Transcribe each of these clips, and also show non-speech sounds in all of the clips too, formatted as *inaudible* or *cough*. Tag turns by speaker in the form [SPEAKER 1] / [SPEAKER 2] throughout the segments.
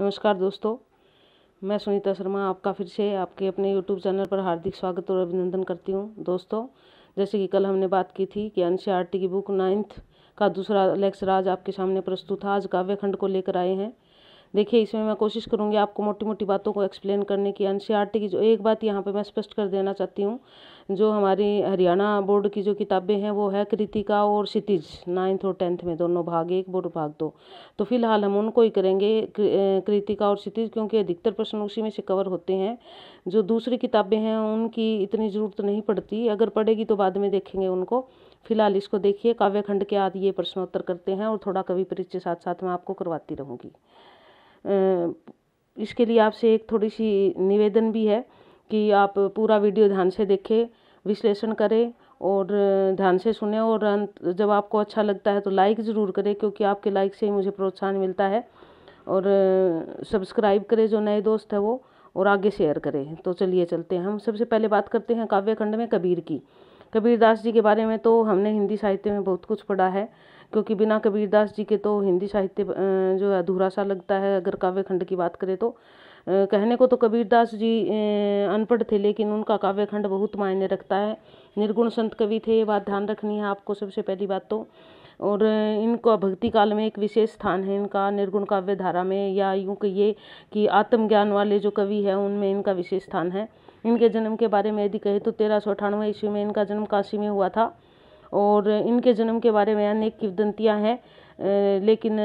[SPEAKER 1] नमस्कार दोस्तों मैं सुनीता शर्मा आपका फिर से आपके अपने यूट्यूब चैनल पर हार्दिक स्वागत और अभिनंदन करती हूँ दोस्तों जैसे कि कल हमने बात की थी कि एन की बुक नाइन्थ का दूसरा लेक्चर आज आपके सामने प्रस्तुत था आज काव्यखंड को लेकर आए हैं देखिए इसमें मैं कोशिश करूँगी आपको मोटी मोटी बातों को एक्सप्लेन करने की एन e की जो एक बात यहाँ पर मैं स्पष्ट कर देना चाहती हूँ जो हमारी हरियाणा बोर्ड की जो किताबें हैं वो है कृतिका और क्षितिज नाइन्थ और टेंथ में दोनों भाग एक बोर्ड भाग दो तो फिलहाल हम उनको ही करेंगे कृतिका और क्षितिज क्योंकि अधिकतर प्रश्न उसी में से कवर होते हैं जो दूसरी किताबें हैं उनकी इतनी ज़रूरत नहीं पड़ती अगर पड़ेगी तो बाद में देखेंगे उनको फिलहाल इसको देखिए काव्यखंड के आदि ये प्रश्नोत्तर करते हैं और थोड़ा कवि परिचय साथ साथ मैं आपको करवाती रहूँगी इसके लिए आपसे एक थोड़ी सी निवेदन भी है कि आप पूरा वीडियो ध्यान से देखें विश्लेषण करें और ध्यान से सुने और अंत जब आपको अच्छा लगता है तो लाइक ज़रूर करें क्योंकि आपके लाइक से ही मुझे प्रोत्साहन मिलता है और सब्सक्राइब करें जो नए दोस्त हैं वो और आगे शेयर करें तो चलिए चलते हैं हम सबसे पहले बात करते हैं काव्यखंड में कबीर की कबीरदास जी के बारे में तो हमने हिंदी साहित्य में बहुत कुछ पढ़ा है क्योंकि बिना कबीरदास जी के तो हिंदी साहित्य जो है अधूरा सा लगता है अगर काव्य खंड की बात करें तो कहने को तो कबीरदास जी अनपढ़ थे लेकिन उनका काव्य खंड बहुत मायने रखता है निर्गुण संत कवि थे ये बात ध्यान रखनी है आपको सबसे पहली बात तो और इनको भक्ति काल में एक विशेष स्थान है इनका निर्गुण काव्य धारा में या यूँ कहिए कि आत्मज्ञान वाले जो कवि है उनमें इनका विशेष स्थान है इनके जन्म के बारे में यदि कहें तो तेरह सौ अठानवे ईस्वी में इनका जन्म काशी में हुआ था और इनके जन्म के बारे में अनेक किवदंतियाँ हैं लेकिन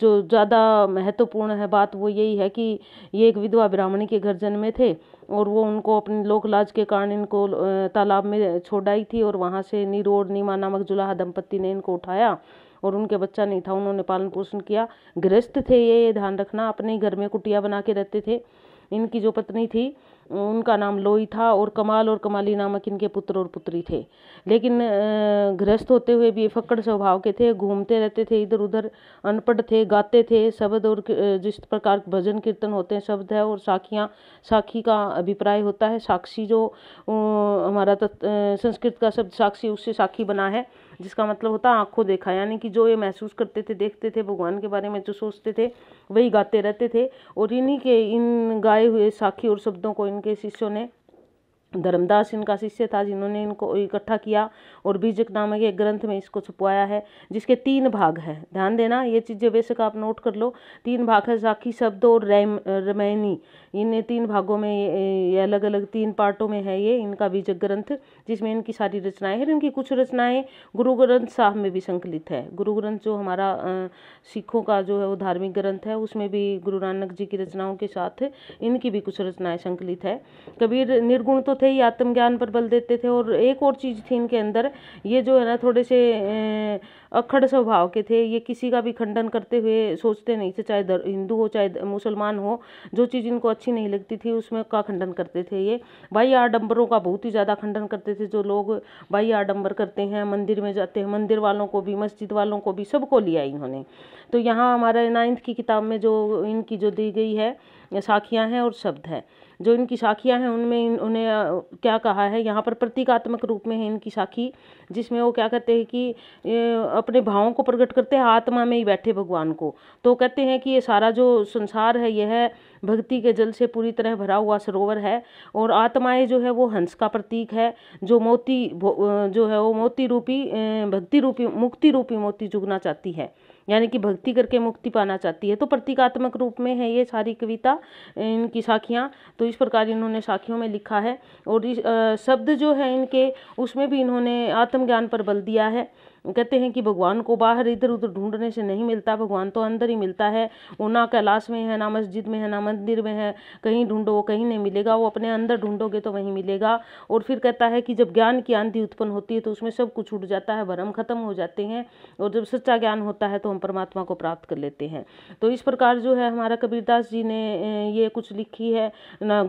[SPEAKER 1] जो ज़्यादा महत्वपूर्ण है बात वो यही है कि ये एक विधवा ब्राह्मणी के घर जन्मे थे और वो उनको अपने लोकलाज के कारण इनको तालाब में छोड़ आई थी और वहाँ से निरोड नीमा नामक जुलाहा दंपत्ति ने इनको उठाया और उनके बच्चा नहीं था उन्होंने पालन पोषण किया गृहस्थ थे ये ध्यान रखना अपने घर में कुटिया बना के रहते थे इनकी जो पत्नी थी उनका नाम लोई था और कमाल और कमाली नामक इनके पुत्र और पुत्री थे लेकिन गृहस्थ होते हुए भी फक्कड़ स्वभाव के थे घूमते रहते थे इधर उधर अनपढ़ थे गाते थे शब्द और जिस प्रकार भजन कीर्तन होते हैं शब्द है और साखियाँ साखी का अभिप्राय होता है साक्षी जो हमारा संस्कृत का शब्द साक्षी उससे साखी बना है जिसका मतलब होता आँखों देखा यानी कि जो ये महसूस करते थे देखते थे भगवान के बारे में जो सोचते थे वही गाते रहते थे और इन्हीं के इन गाए हुए साखी और शब्दों को इनके शिष्यों ने धर्मदास इनका शिष्य था जिन्होंने इनको इकट्ठा किया और बीजक नामक एक ग्रंथ में इसको छुपवाया है जिसके तीन भाग हैं ध्यान देना ये चीज़ें बेशक आप नोट कर लो तीन भाग है साखी शब्द और रैम रमैनी इन तीन भागों में ये अलग अलग तीन पार्टों में है ये इनका बीज ग्रंथ जिसमें इनकी सारी रचनाएं हैं इनकी कुछ रचनाएं गुरु ग्रंथ साहब में भी संकलित है गुरु ग्रंथ जो हमारा सिखों का जो है वो धार्मिक ग्रंथ है उसमें भी गुरु नानक जी की रचनाओं के साथ इनकी भी कुछ रचनाएं संकलित है कबीर निर्गुण तो थे ही आत्मज्ञान पर बल देते थे और एक और चीज़ थी इनके अंदर ये जो है ना थोड़े से अखड़ स्वभाव के थे ये किसी का भी खंडन करते हुए सोचते नहीं थे चाहे हिंदू हो चाहे मुसलमान हो जो चीज़ इनको अच्छी नहीं लगती थी उसमें का खंडन करते थे ये भाई आडम्बरों का बहुत ही ज़्यादा खंडन करते थे जो लोग भाई आडम्बर करते हैं मंदिर में जाते हैं मंदिर वालों को भी मस्जिद वालों को भी सबको लिया इन्होंने तो यहाँ हमारे नाइन्थ की किताब में जो इनकी जो दी गई है साखियाँ हैं और शब्द हैं जो इनकी साखियाँ हैं उनमें इन उन्हें क्या कहा है यहाँ पर प्रतीकात्मक रूप में है इनकी साखी जिसमें वो क्या कहते हैं कि अपने भावों को प्रकट करते हैं आत्मा में ही बैठे भगवान को तो कहते हैं कि ये सारा जो संसार है यह भक्ति के जल से पूरी तरह भरा हुआ सरोवर है और आत्माएं जो है वो हंस का प्रतीक है जो मोती जो है वो मोती रूपी भक्ति रूपी मुक्ति रूपी मोती जुगना चाहती है यानी कि भक्ति करके मुक्ति पाना चाहती है तो प्रतीकात्मक रूप में है ये सारी कविता इनकी साखियाँ तो इस प्रकार इन्होंने साखियों में लिखा है और इस शब्द जो है इनके उसमें भी इन्होंने आत्मज्ञान पर बल दिया है कहते हैं कि भगवान को बाहर इधर उधर ढूंढने से नहीं मिलता भगवान तो अंदर ही मिलता है वो ना कैलाश में है ना मस्जिद में है ना मंदिर में है कहीं ढूंढो वो कहीं नहीं मिलेगा वो अपने अंदर ढूंढोगे तो वहीं मिलेगा और फिर कहता है कि जब ज्ञान की आंधी उत्पन्न होती है तो उसमें सब कुछ उठ जाता है भरम खत्म हो जाते हैं और जब सच्चा ज्ञान होता है तो हम परमात्मा को प्राप्त कर लेते हैं तो इस प्रकार जो है हमारा कबीरदास जी ने ये कुछ लिखी है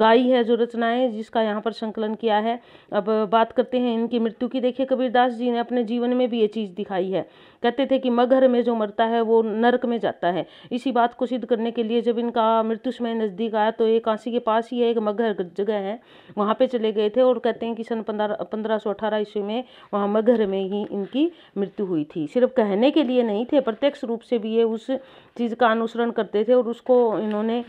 [SPEAKER 1] गाई है जो रचनाएं जिसका यहाँ पर संकलन किया है अब बात करते हैं इनकी मृत्यु की देखिए कबीरदास जी ने अपने जीवन में भी ये चीज़ चीज़ दिखाई है कहते थे कि मगहर में जो मरता है वो नरक में जाता है इसी बात को सिद्ध करने के लिए जब इनका मृत्यु समय नज़दीक आया तो ये काशी के पास ही एक मगहर जगह है वहाँ पर चले गए थे और कहते हैं कि सन पंद्रह पंद्रह सौ अठारह ईस्वी में वहाँ मगहर में ही इनकी मृत्यु हुई थी सिर्फ कहने के लिए नहीं थे प्रत्यक्ष रूप से भी ये उस चीज़ का अनुसरण करते थे और उसको इन्होंने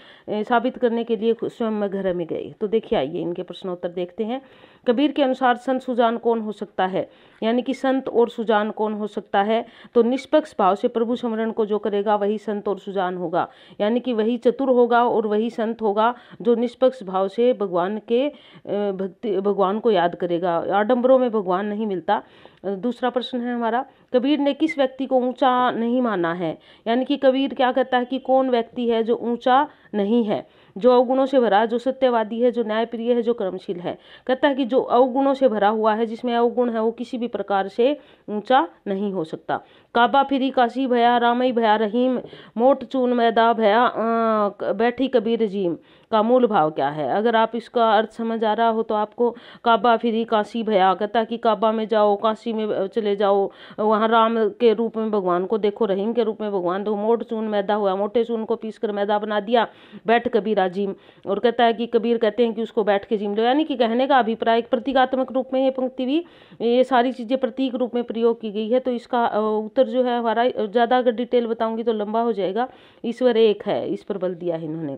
[SPEAKER 1] साबित करने के लिए स्वयं मगहर में गए तो देखिए आइए इनके प्रश्नोत्तर देखते हैं कबीर के अनुसार संत सुजान कौन हो सकता है यानी कि संत और सुजान कौन हो सकता है तो निष्पक्ष भाव से प्रभु स्मरण को जो करेगा वही संत और सुजान होगा यानी कि वही चतुर होगा और वही संत होगा जो निष्पक्ष भाव से भगवान के भक्ति भगवान को याद करेगा आडम्बरों में भगवान नहीं मिलता दूसरा प्रश्न है हमारा कबीर ने किस व्यक्ति को ऊंचा नहीं माना है यानी कि कबीर क्या कहता है कि कौन व्यक्ति है जो ऊंचा नहीं है जो अवगुणों से भरा जो सत्यवादी है जो न्यायप्रिय है जो कर्मशील है कहता है कि जो अवगुणों से भरा हुआ है जिसमें अवगुण है वो किसी भी प्रकार से ऊंचा नहीं हो सकता काबा फिरी काशी भया रामई भया रहीम मोट चून मैदा भया अं, बैठी कबीर रजीम का मूल भाव क्या है अगर आप इसका अर्थ समझ आ रहा हो तो आपको काबा ही काशी भया कहता कि काबा में जाओ काशी में चले जाओ वहाँ राम के रूप में भगवान को देखो रहीम के रूप में भगवान दो तो मोट चून मैदा हुआ मोटे चून को पीस कर मैदा बना दिया बैठ कबीरा जीम और कहता है कि कबीर कहते हैं कि उसको बैठ के जिम लो यानी कि कहने का अभिप्राय एक प्रतीकात्मक रूप में ये पंक्ति भी ये सारी चीज़ें प्रतीक रूप में प्रयोग की गई है तो इसका उत्तर जो है हमारा ज़्यादा अगर डिटेल बताऊंगी तो लंबा हो जाएगा ईश्वर एक है इस पर बल दिया है इन्होंने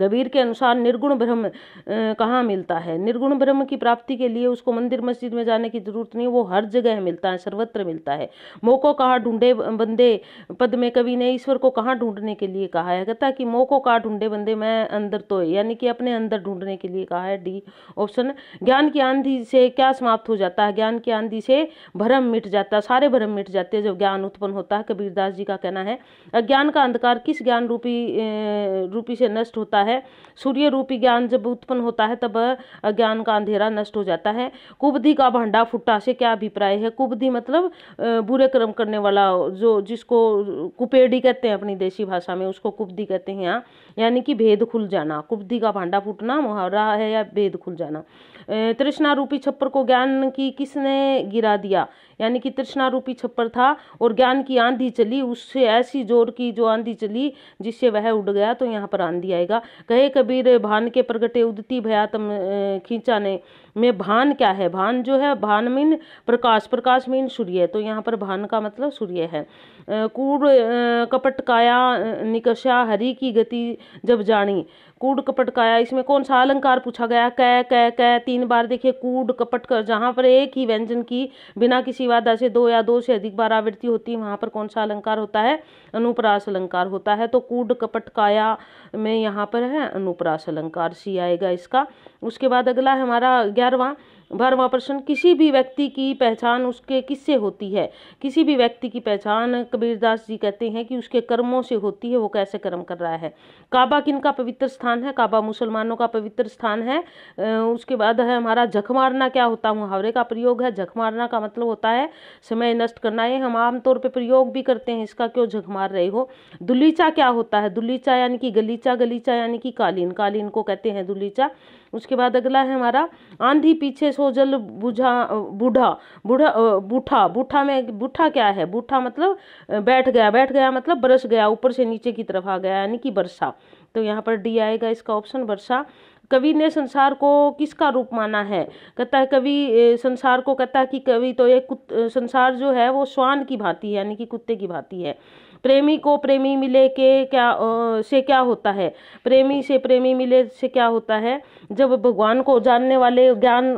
[SPEAKER 1] कबीर के अनुसार निर्गुण ब्रह्म कहाँ मिलता है निर्गुण ब्रह्म की प्राप्ति के लिए उसको मंदिर मस्जिद में जाने की जरूरत नहीं वो हर जगह मिलता है सर्वत्र मिलता है मोको कहाँ ढूंढे बंदे पद में कवि ने ईश्वर को कहाँ ढूंढने के लिए कहा है कहता कि मोको कहाँ ढूंढे बंदे मैं अंदर तो यानी कि अपने अंदर ढूंढने के लिए कहा है डी ऑप्शन ज्ञान की आंधी से क्या समाप्त हो जाता है ज्ञान की आंधी से भ्रम मिट जाता है सारे भ्रम मिट जाते हैं जब ज्ञान उत्पन्न होता है कबीरदास जी का कहना है अज्ञान का अंधकार किस ज्ञान रूपी रूपी से नष्ट होता होता है सूर्य रूपी ज्ञान जब उत्पन्न होता है तब ज्ञान का अंधेरा नष्ट हो जाता है कुबधि का भांडा फुट्टा से क्या अभिप्राय है कुबधि मतलब बुरे कर्म करने वाला जो जिसको कुपेड़ी कहते हैं अपनी देशी भाषा में उसको कुबधि कहते हैं यहाँ यानी कि भेद खुल जाना कुब्धि का भांडा फूटना मुहावरा है या भेद खुल जाना तृष्णा रूपी छप्पर को ज्ञान की किसने गिरा दिया यानी कि तृष्णा रूपी छप्पर था और ज्ञान की आंधी चली उससे ऐसी जोर की जो आंधी चली जिससे वह उड़ गया तो यहाँ पर आंधी आएगा कहे कबीर भान के प्रगटे उदती भयातम खींचा ने में भान क्या है भान जो है भान मीन प्रकाश प्रकाश मीन सूर्य तो यहाँ पर भान का मतलब सूर्य है कूड़ कपट काया निकषा हरि की गति जब जानी कूड कपट काया इसमें कौन सा अलंकार पूछा गया कै कै कै तीन बार देखिए कूड कपट कर जहाँ पर एक ही व्यंजन की बिना किसी वादा से दो या दो से अधिक बार आवृत्ति होती है वहाँ पर कौन सा अलंकार होता है अनुप्रास अलंकार होता है तो कूड कपट काया में यहाँ पर है अनुप्रास अलंकार सी आएगा इसका उसके बाद अगला हमारा ग्यारहवा भर्म प्रश्न किसी भी व्यक्ति की पहचान उसके किससे होती है किसी भी व्यक्ति की पहचान कबीरदास जी कहते हैं कि उसके कर्मों से होती है वो कैसे कर्म कर रहा है काबा किन का पवित्र स्थान है काबा मुसलमानों का पवित्र स्थान है उसके बाद है हमारा जख मारना क्या होता है मुहावरे का प्रयोग है जख मारना का मतलब होता है समय नष्ट करना ये हम आमतौर पर प्रयोग भी करते हैं इसका क्यों जख मार रहे हो दुलीचा क्या होता है दुलीचा यानी कि गलीचा गलीचा यानी कि कालीन कालीन को कहते हैं दुलीचा उसके बाद अगला है हमारा आंधी पीछे सो जल बुझा बूढ़ा बूढ़ा बूठा बूठा में बूठा क्या है बूठा मतलब बैठ गया बैठ गया मतलब बरस गया ऊपर से नीचे की तरफ आ गया यानी कि वर्षा तो यहाँ पर डी आएगा इसका ऑप्शन वर्षा कवि ने संसार को किसका रूप माना है कहता है कवि संसार को कहता है कि कवि तो ये संसार जो है वो श्वान की भांति है यानी कि कुत्ते की भांति है प्रेमी को प्रेमी मिले के क्या से क्या होता है प्रेमी से प्रेमी मिले से क्या होता है जब भगवान को जानने वाले ज्ञान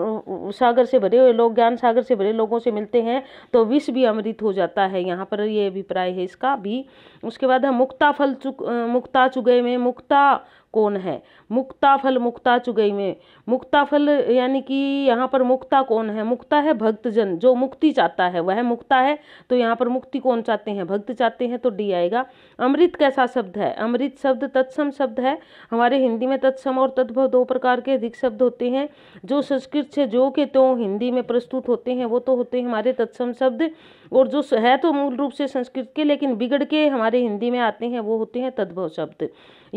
[SPEAKER 1] सागर से भरे हुए लोग ज्ञान सागर से भरे लोगों से मिलते हैं तो विष भी अमृत हो जाता है यहाँ पर ये अभिप्राय है इसका भी उसके बाद हम मुक्ता फल चुक मुक्ता चुगे में मुक्ता कौन है मुक्ता फल मुक्ता चुगई में मुक्ता फल यानी कि यहाँ पर मुक्ता कौन है मुक्ता है भक्तजन जो मुक्ति चाहता है वह मुक्ता है तो यहाँ पर मुक्ति कौन चाहते हैं भक्त चाहते हैं तो डी आएगा अमृत कैसा शब्द है अमृत शब्द तत्सम शब्द है हमारे हिंदी में तत्सम और तद्भव दो प्रकार के अधिक शब्द होते हैं जो संस्कृत से जो के तो हिंदी में प्रस्तुत होते हैं वो तो होते हैं हमारे तत्सम शब्द और जो है तो मूल रूप से संस्कृत के लेकिन बिगड़ के हमारे हिंदी में आते हैं वो होते हैं तद्भव शब्द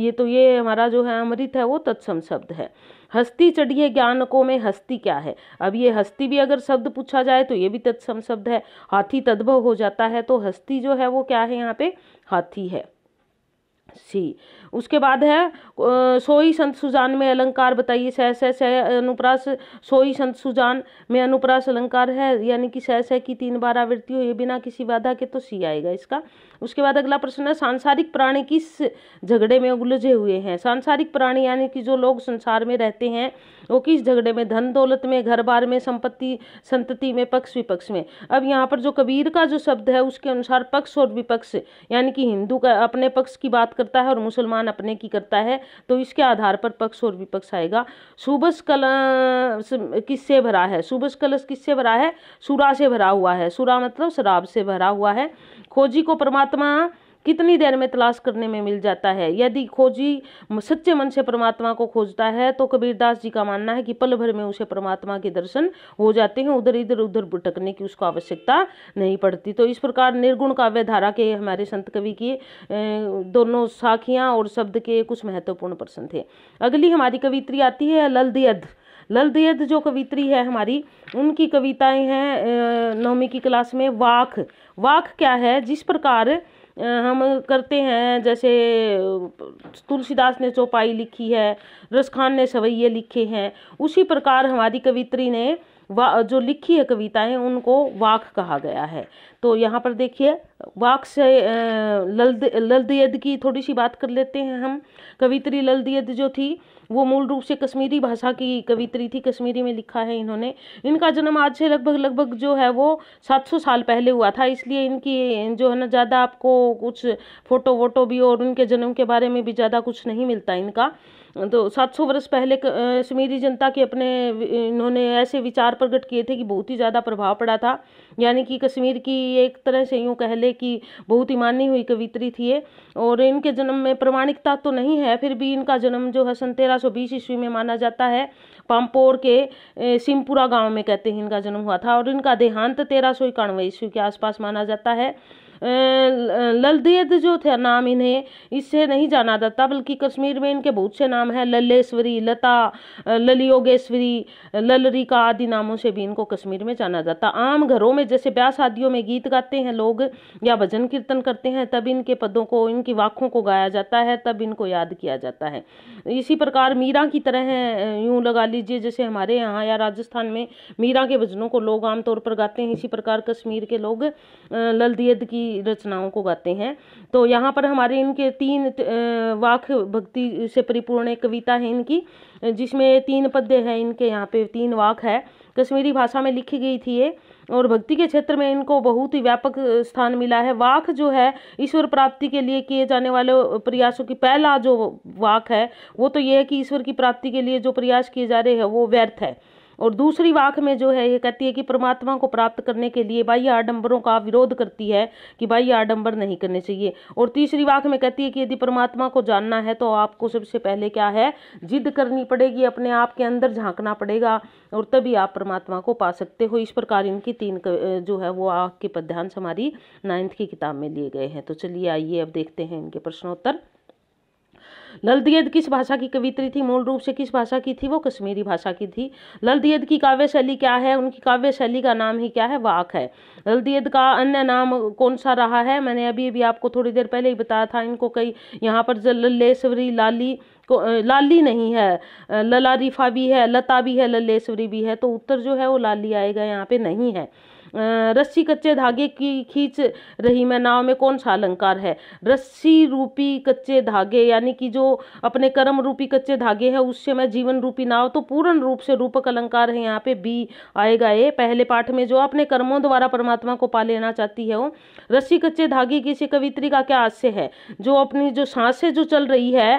[SPEAKER 1] ये तो ये हमारा जो है अमृत है वो तत्सम शब्द है हस्ती चढ़िए ज्ञानकों में हस्ती क्या है अब ये हस्ती भी अगर शब्द पूछा जाए तो ये भी तत्सम शब्द है हाथी तद्भव हो जाता है तो हस्ती जो है वो क्या है यहाँ पे हाथी है सी उसके बाद है सोई संत सुजान में अलंकार बताइए सह सह सह अनुप्रास सोई संत सुजान में अनुप्रास अलंकार है यानी कि सह सह की तीन बार आवृत्ति हो ये बिना किसी बाधा के तो सी आएगा इसका उसके बाद अगला प्रश्न है सांसारिक प्राणी किस झगड़े में उलझे हुए हैं सांसारिक प्राणी यानी कि जो लोग संसार में रहते हैं वो किस झगड़े में धन दौलत में घर बार में संपत्ति संतति में पक्ष विपक्ष में अब यहाँ पर जो कबीर का जो शब्द है उसके अनुसार पक्ष और विपक्ष यानी कि हिंदू का अपने पक्ष की बात करता है और मुसलमान अपने की करता है तो इसके आधार पर पक्ष और विपक्ष आएगा सुबस कल किससे भरा है सुबस कलश किससे भरा है सुरा से भरा हुआ है सुरा मतलब शराब से भरा हुआ है खोजी को परमात्मा कितनी देर में तलाश करने में मिल जाता है यदि खोजी सच्चे मन से परमात्मा को खोजता है तो कबीरदास जी का मानना है कि पल भर में उसे परमात्मा के दर्शन हो जाते हैं उधर इधर उधर भटकने की उसको आवश्यकता नहीं पड़ती तो इस प्रकार निर्गुण काव्य धारा के हमारे संत कवि की दोनों साखियाँ और शब्द के कुछ महत्वपूर्ण प्रश्न थे अगली हमारी कवित्री आती है ललदयध ललदयद जो कवित्री है हमारी उनकी कविताएं हैं नवमी की क्लास में वाक वाक क्या है जिस प्रकार हम करते हैं जैसे तुलसीदास ने चौपाई लिखी है रस खान ने सवैये लिखे हैं उसी प्रकार हमारी कवित्री ने वा जो लिखी है कविताएं उनको वाक कहा गया है तो यहाँ पर देखिए वाक से ललद ललदयद की थोड़ी सी बात कर लेते हैं हम कवित्री ललदयद जो थी वो मूल रूप से कश्मीरी भाषा की कवित्री थी कश्मीरी में लिखा है इन्होंने इनका जन्म आज से लगभग लगभग जो है वो 700 साल पहले हुआ था इसलिए इनकी जो है ना ज़्यादा आपको कुछ फ़ोटो वोटो भी और उनके जन्म के बारे में भी ज़्यादा कुछ नहीं मिलता इनका तो सात सौ वर्ष पहले कश्मीरी जनता के अपने इन्होंने ऐसे विचार प्रकट किए थे कि बहुत ही ज़्यादा प्रभाव पड़ा था यानी कि कश्मीर की एक तरह से यूँ कह ले कि बहुत ही मानी हुई कवित्री थी ये और इनके जन्म में प्रमाणिकता तो नहीं है फिर भी इनका जन्म जो है सन तेरह सौ बीस ईस्वी में माना जाता है पम्पोर के सिमपुरा गाँव में कहते हैं इनका जन्म हुआ था और इनका देहांत तेरह सौ इक्यानवे ईस्वी के आसपास माना जाता है ललदेद जो थे नाम इन्हें इससे नहीं जाना जाता बल्कि कश्मीर में इनके बहुत से नाम हैं लल्लेश्वरी लता ललियोगेश्वरी ललरिका आदि नामों से भी इनको कश्मीर में जाना जाता आम घरों में जैसे ब्याह शादियों में गीत गाते हैं लोग या भजन कीर्तन करते हैं तब इनके पदों को इनकी वाखों को गाया जाता है तब इनको याद किया जाता है इसी प्रकार मीरा की तरह यूँ लगा लीजिए जैसे हमारे यहाँ या राजस्थान में मीरा के भजनों को लोग आमतौर पर गाते हैं इसी प्रकार कश्मीर के लोग ललदेद की रचनाओं को गाते हैं तो यहाँ पर हमारे इनके तीन वाक भक्ति से परिपूर्ण कविता है इनकी जिसमें तीन पद्य है इनके यहाँ पे तीन वाक है कश्मीरी भाषा में लिखी गई थी ये और भक्ति के क्षेत्र में इनको बहुत ही व्यापक स्थान मिला है वाक जो है ईश्वर प्राप्ति के लिए किए जाने वाले प्रयासों की पहला जो वाक है वो तो ये है कि ईश्वर की प्राप्ति के लिए जो प्रयास किए जा रहे हैं वो व्यर्थ है और दूसरी वाक में जो है ये कहती है कि परमात्मा को प्राप्त करने के लिए बाह्य आडम्बरों का विरोध करती है कि बाह्य आडम्बर नहीं करने चाहिए और तीसरी वाक में कहती है कि यदि परमात्मा को जानना है तो आपको सबसे पहले क्या है जिद करनी पड़ेगी अपने आप के अंदर झांकना पड़ेगा और तभी आप परमात्मा को पा सकते हो इस प्रकार इनकी तीन जो है वो आग के पद्यांश हमारी नाइन्थ की किताब में लिए गए हैं तो चलिए आइए अब देखते हैं इनके प्रश्नोत्तर ललदियद किस भाषा की कवित्री थी मूल रूप से किस भाषा की थी वो कश्मीरी भाषा की थी ललदियद की काव्य शैली क्या है उनकी काव्य शैली का नाम ही क्या है वाक है ललदियद का अन्य नाम कौन सा रहा है मैंने अभी अभी आपको थोड़ी देर पहले ही बताया था इनको कई यहाँ पर लल्लेश्वरी लाली को लाली नहीं है लला रिफा भी है लता भी है लल्लेश्वरी भी है तो उत्तर जो है वो लाली आएगा यहाँ पे नहीं है रस्सी कच्चे धागे की खींच रही मैं नाव में कौन सा अलंकार है रस्सी रूपी कच्चे धागे यानी कि जो अपने कर्म रूपी कच्चे धागे है उससे मैं जीवन रूपी नाव तो पूर्ण रूप से रूपक अलंकार है यहाँ पे बी आएगा ये पहले पाठ में जो अपने कर्मों द्वारा परमात्मा को पा लेना चाहती है वो रस्सी कच्चे धागे किसी कवित्री का क्या आशय है जो अपनी जो सांसें जो चल रही है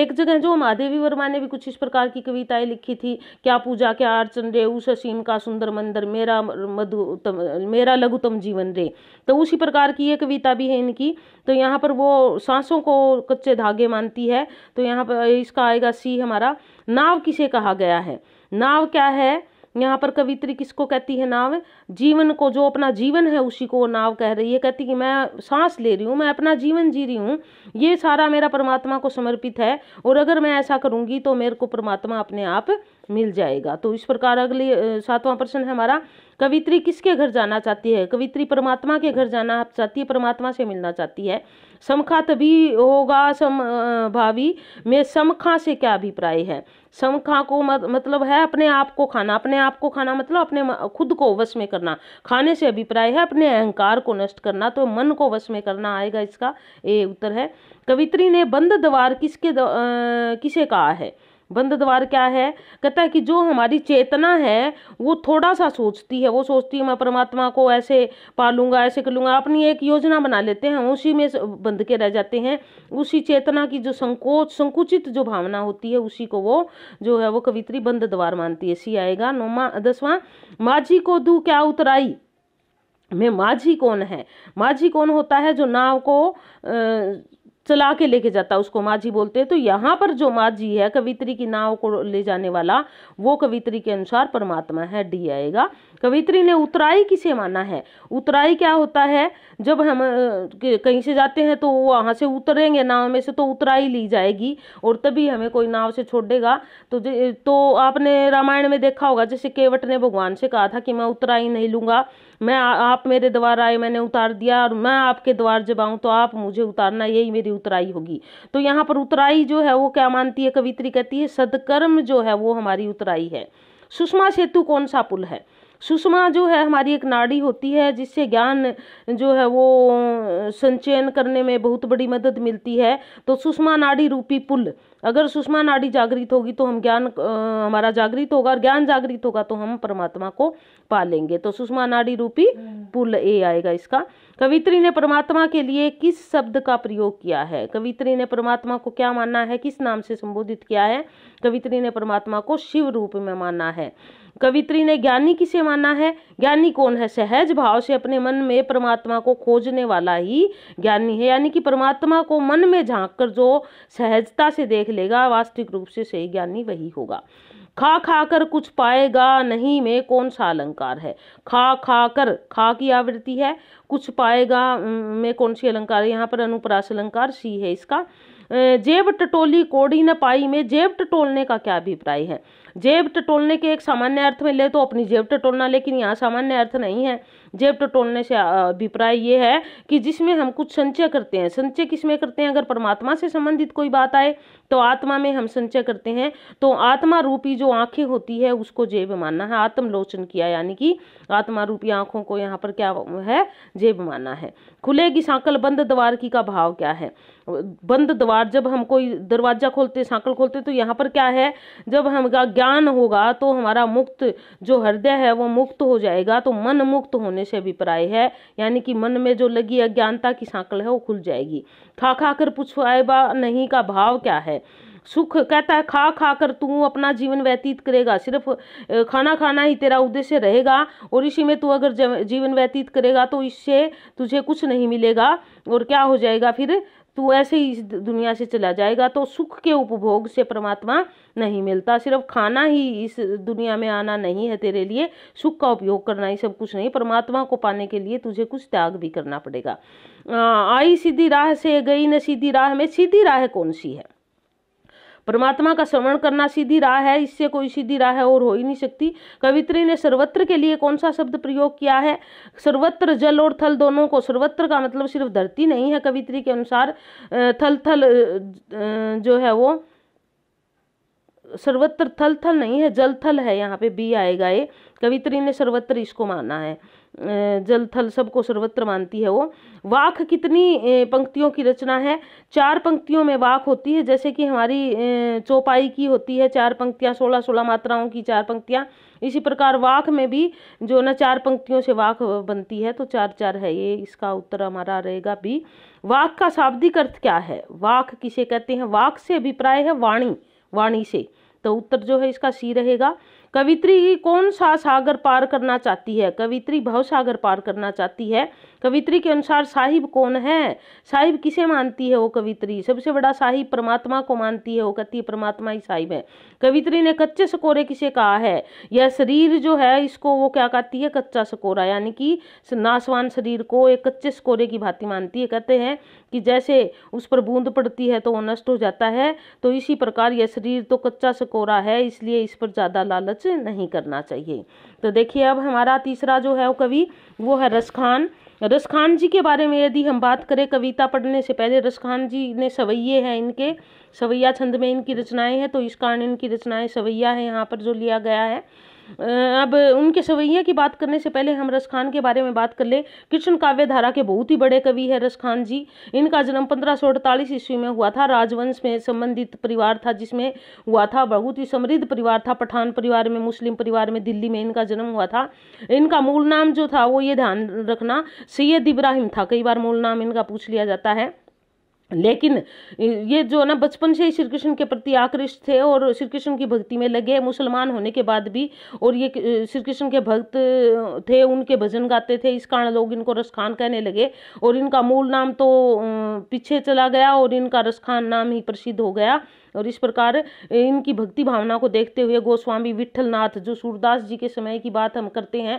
[SPEAKER 1] एक जगह जो महादेवी वर्मा ने भी कुछ इस प्रकार की कविताएं लिखी थी क्या पूजा क्या अर्चन रेऊ ससीम का सुंदर मंदिर मेरा मधु लघुतम मेरा लघुतम जीवन रे तो उसी प्रकार की ये कविता भी है इनकी तो यहाँ पर वो सांसों को कच्चे धागे मानती है तो यहाँ पर इसका आएगा सी हमारा नाव किसे कहा गया है नाव क्या है यहाँ पर कवित्री किसको कहती है नाव जीवन को जो अपना जीवन है उसी को नाव कह रही है कहती कि मैं सांस ले रही हूँ मैं अपना जीवन जी रही हूँ ये सारा मेरा परमात्मा को समर्पित है और अगर मैं ऐसा करूँगी तो मेरे को परमात्मा अपने आप मिल जाएगा तो इस प्रकार अगले सातवां प्रश्न है हमारा कवित्री किसके घर जाना चाहती है कवित्री परमात्मा के घर जाना चाहती है परमात्मा से मिलना चाहती है समखा तभी होगा भावी में समखा से क्या अभिप्राय है समखा को मत, मतलब है अपने आप को खाना अपने आप को खाना मतलब अपने खुद को वश में करना खाने से अभिप्राय है अपने अहंकार को नष्ट करना तो मन को वश में करना आएगा इसका ये उत्तर है कवित्री ने बंद द्वार किसके आ, किसे कहा है बंद द्वार क्या है कहता है कि जो हमारी चेतना है वो थोड़ा सा सोचती है वो सोचती है मैं परमात्मा को ऐसे पालूंगा ऐसे कर लूँगा अपनी एक योजना बना लेते हैं उसी में बंध के रह जाते हैं उसी चेतना की जो संकोच संकुचित जो भावना होती है उसी को वो जो है वो कवित्री बंद द्वार मानती है सी आएगा नौमा दसवां माझी को दू क्या उतराई में माझी कौन है माझी कौन होता है जो नाव को चला के लेके जाता उसको माझी बोलते हैं तो यहाँ पर जो माझी है कवित्री की नाव को ले जाने वाला वो कवित्री के अनुसार परमात्मा है डी आएगा कवित्री ने उतराई किसे माना है उतराई क्या होता है जब हम कहीं से जाते हैं तो वहाँ से उतरेंगे नाव में से तो उतराई ली जाएगी और तभी हमें कोई नाव से छोड़ देगा तो तो आपने रामायण में देखा होगा जैसे केवट ने भगवान से कहा था कि मैं उतराई नहीं लूँगा मैं आ, आप मेरे द्वार आए मैंने उतार दिया और मैं आपके द्वार जब आऊँ तो आप मुझे उतारना यही मेरी उतराई होगी तो यहाँ पर उतराई जो है वो क्या मानती है कवित्री कहती है सदकर्म जो है वो हमारी उतराई है सुषमा सेतु कौन सा पुल है सुषमा जो है हमारी एक नाड़ी होती है जिससे ज्ञान जो है वो संचयन करने में बहुत बड़ी मदद मिलती है तो सुषमा नाड़ी रूपी पुल अगर सुषमा नाड़ी जागृत होगी तो हम ज्ञान हमारा जागृत होगा और ज्ञान जागृत होगा तो हम परमात्मा को पा लेंगे तो सुषमा नाड़ी रूपी पुल ए आएगा इसका कवित्री ने परमात्मा के लिए किस शब्द का प्रयोग किया है कवित्री ने परमात्मा को क्या माना है किस नाम से संबोधित किया है कवित्री ने परमात्मा को शिव रूप में माना है कवित्री ने ज्ञानी किसे माना है ज्ञानी कौन है सहज भाव से अपने मन में परमात्मा को खोजने वाला ही ज्ञानी है यानी कि परमात्मा को मन में झांक कर जो सहजता से देख लेगा वास्तविक रूप से सही ज्ञानी वही होगा खा खा कर कुछ पाएगा नहीं में कौन सा अलंकार है खा खा कर खा की आवृत्ति है कुछ पाएगा में कौन सी अलंकार यहाँ पर अनुप्रास अलंकार सी है इसका जेब टटोली कोड़ी न पाई में जेब टटोलने का क्या अभिप्राय है जेब टटोलने के एक सामान्य अर्थ में ले तो अपनी जेब टटोलना लेकिन यहाँ सामान्य अर्थ नहीं है जेब टटोलने तो से अभिप्राय ये है कि जिसमें हम कुछ संचय करते हैं संचय किसमें करते हैं अगर परमात्मा से संबंधित कोई बात आए तो आत्मा में हम संचय करते हैं तो आत्मा रूपी जो आंखें होती है उसको जेब मानना है आत्मलोचन किया यानी कि आत्मा रूपी आंखों को यहाँ पर क्या है जेब मानना है खुलेगी सांकल बंद द्वार की का भाव क्या है बंद द्वार जब हम कोई दरवाज़ा खोलते सांकल खोलते तो यहाँ पर क्या है जब हम ज्ञान होगा तो हमारा मुक्त जो हृदय है वो मुक्त हो जाएगा तो मन मुक्त होने होने से अभिप्राय है यानी कि मन में जो लगी अज्ञानता की सांकल है वो खुल जाएगी खा खा कर पुछवाएबा नहीं का भाव क्या है सुख कहता है खा खा कर तू अपना जीवन व्यतीत करेगा सिर्फ खाना खाना ही तेरा उद्देश्य रहेगा और इसी में तू अगर जीवन व्यतीत करेगा तो इससे तुझे कुछ नहीं मिलेगा और क्या हो जाएगा फिर तो ऐसे ही इस दुनिया से चला जाएगा तो सुख के उपभोग से परमात्मा नहीं मिलता सिर्फ खाना ही इस दुनिया में आना नहीं है तेरे लिए सुख का उपयोग करना ही सब कुछ नहीं परमात्मा को पाने के लिए तुझे कुछ त्याग भी करना पड़ेगा आई सीधी राह से गई न सीधी राह में सीधी राह कौन सी है परमात्मा का श्रवण करना सीधी राह है इससे कोई सीधी राह और हो ही नहीं सकती कवित्री ने सर्वत्र के लिए कौन सा शब्द प्रयोग किया है सर्वत्र जल और थल दोनों को सर्वत्र का मतलब सिर्फ धरती नहीं है कवित्री के अनुसार थल थल जो है वो सर्वत्र थल थल नहीं है जल थल है यहाँ पे बी आएगा ये कवित्री ने सर्वत्र इसको माना है जल थल सबको सर्वत्र मानती है वो वाक कितनी पंक्तियों की रचना है चार पंक्तियों में वाक होती है जैसे कि हमारी चौपाई की होती है चार पंक्तियाँ सोलह सोलह मात्राओं की चार पंक्तियाँ इसी प्रकार वाक में भी जो ना चार पंक्तियों से वाक बनती है तो चार चार है ये इसका उत्तर हमारा रहेगा बी वाक का शाब्दिक अर्थ क्या है वाक किसे कहते हैं वाक से अभिप्राय है वाणी वाणी से तो उत्तर जो है इसका सी रहेगा कवित्री कौन सा सागर पार करना चाहती है कवित्री भव सागर पार करना चाहती है कवित्री के अनुसार साहिब कौन है साहिब किसे मानती है वो कवित्री सबसे बड़ा साहिब परमात्मा को मानती है वो कहती है परमात्मा ही साहिब है कवित्री ने कच्चे सकोरे किसे कहा है यह शरीर जो है इसको वो क्या कहती है कच्चा सकोरा यानी कि नासवान शरीर को एक कच्चे सकोरे की भांति मानती है कहते हैं कि जैसे उस पर बूंद पड़ती है तो वो नष्ट हो जाता है तो इसी प्रकार यह शरीर तो कच्चा सकोरा है इसलिए इस पर ज़्यादा लालच नहीं करना चाहिए तो देखिए अब हमारा तीसरा जो है वो कवि वो है रसखान रसखान जी के बारे में यदि हम बात करें कविता पढ़ने से पहले रसखान जी ने सवैये हैं इनके सवैया छंद में इनकी रचनाएं हैं तो इस कारण इनकी रचनाएं सवैया है यहाँ पर जो लिया गया है अब उनके सवैया की बात करने से पहले हम रस खान के बारे में बात कर ले कृष्ण काव्य धारा के बहुत ही बड़े कवि है रस खान जी इनका जन्म पंद्रह ईस्वी में हुआ था राजवंश में संबंधित परिवार था जिसमें हुआ था बहुत ही समृद्ध परिवार था पठान परिवार में मुस्लिम परिवार में दिल्ली में इनका जन्म हुआ था इनका मूल नाम जो था वो ये ध्यान रखना सैयद इब्राहिम था कई बार मूल नाम इनका पूछ लिया जाता है लेकिन ये जो ना बचपन से ही श्री कृष्ण के प्रति आकृष्ट थे और श्री कृष्ण की भक्ति में लगे मुसलमान होने के बाद भी और ये श्री कृष्ण के भक्त थे उनके भजन गाते थे इस कारण लोग इनको रसखान कहने लगे और इनका मूल नाम तो पीछे चला गया और इनका रसखान नाम ही प्रसिद्ध हो गया और इस प्रकार इनकी भक्ति भावना को देखते हुए गोस्वामी विठ्ठलनाथ जो सूरदास जी के समय की बात हम करते हैं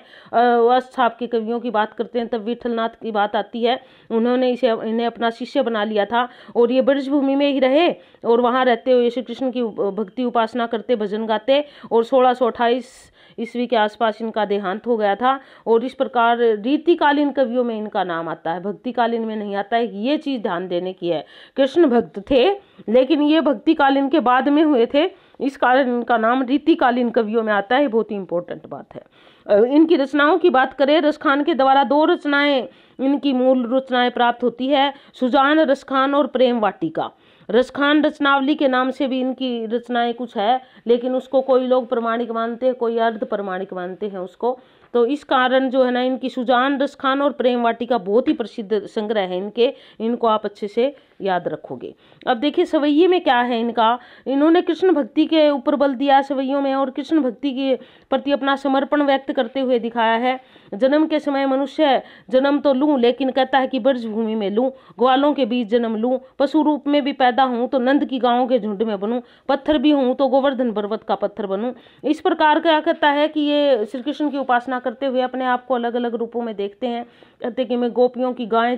[SPEAKER 1] अस्थाप के कवियों की बात करते हैं तब विठलनाथ की बात आती है उन्होंने इसे इन्हें अपना शिष्य बना लिया था और ये ब्रजभूमि में ही रहे और वहाँ रहते हुए श्री कृष्ण की भक्ति उपासना करते भजन गाते और सोलह सौ अट्ठाईस ईस्वी के आसपास इनका देहांत हो गया था और इस प्रकार रीतिकालीन कवियों में इनका नाम आता है भक्तिकालीन में नहीं आता है ये चीज़ ध्यान देने की है कृष्ण भक्त थे लेकिन ये भक्तिकालीन के बाद में हुए थे इस कारण इनका नाम रीतिकालीन कवियों में आता है बहुत ही इंपॉर्टेंट बात है इनकी रचनाओं की बात करें रसखान के द्वारा दो रचनाएं इनकी मूल रचनाएं प्राप्त होती है सुजान रसखान और प्रेम वाटिका रसखान रचनावली के नाम से भी इनकी रचनाएं कुछ है लेकिन उसको कोई लोग प्रमाणिक मानते हैं कोई अर्ध प्रमाणिक मानते हैं उसको तो इस कारण जो है ना इनकी सुजान रसखान और प्रेम वाटिका बहुत ही प्रसिद्ध संग्रह है इनके इनको आप अच्छे से याद रखोगे अब देखिए सवैये में क्या है इनका इन्होंने कृष्ण भक्ति के ऊपर बल दिया सवैयों में और कृष्ण भक्ति के प्रति अपना समर्पण व्यक्त करते हुए दिखाया है जन्म के समय मनुष्य जन्म तो लूँ लेकिन कहता है कि ब्रजभूमि में लूँ ग्वालों के बीच जन्म लूँ पशु रूप में भी पैदा हूँ तो नंद की गाँव के झुंड में बनूँ पत्थर भी हूँ तो गोवर्धन पर्वत का पत्थर बनूँ इस प्रकार क्या कहता है कि ये श्री कृष्ण की उपासना करते हुए अपने आप को अलग अलग रूपों में देखते हैं कहते कि मैं गोपियों की गायें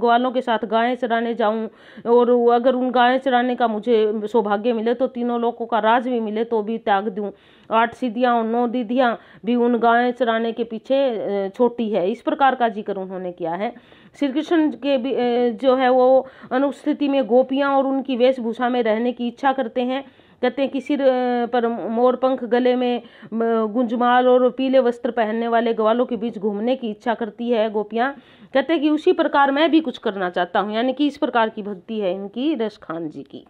[SPEAKER 1] ग्वालों के साथ गायें चराने जाऊँ और अगर उन गायें चराने का मुझे सौभाग्य मिले तो तीनों लोगों का राज भी मिले तो भी त्याग दूँ आठ सीधियाँ और नौ दीधियाँ भी उन गायें चराने के पीछे छोटी है इस प्रकार का जिक्र उन्होंने किया है श्री कृष्ण के भी जो है वो अनुस्थिति में गोपियाँ और उनकी वेशभूषा में रहने की इच्छा करते हैं कहते हैं कि सिर पर मोर पंख गले में गुंजमाल और पीले वस्त्र पहनने वाले ग्वालों के बीच घूमने की इच्छा करती है गोपियाँ कहते हैं कि उसी प्रकार मैं भी कुछ करना चाहता हूँ यानी कि इस प्रकार की भक्ति है इनकी रश खान जी की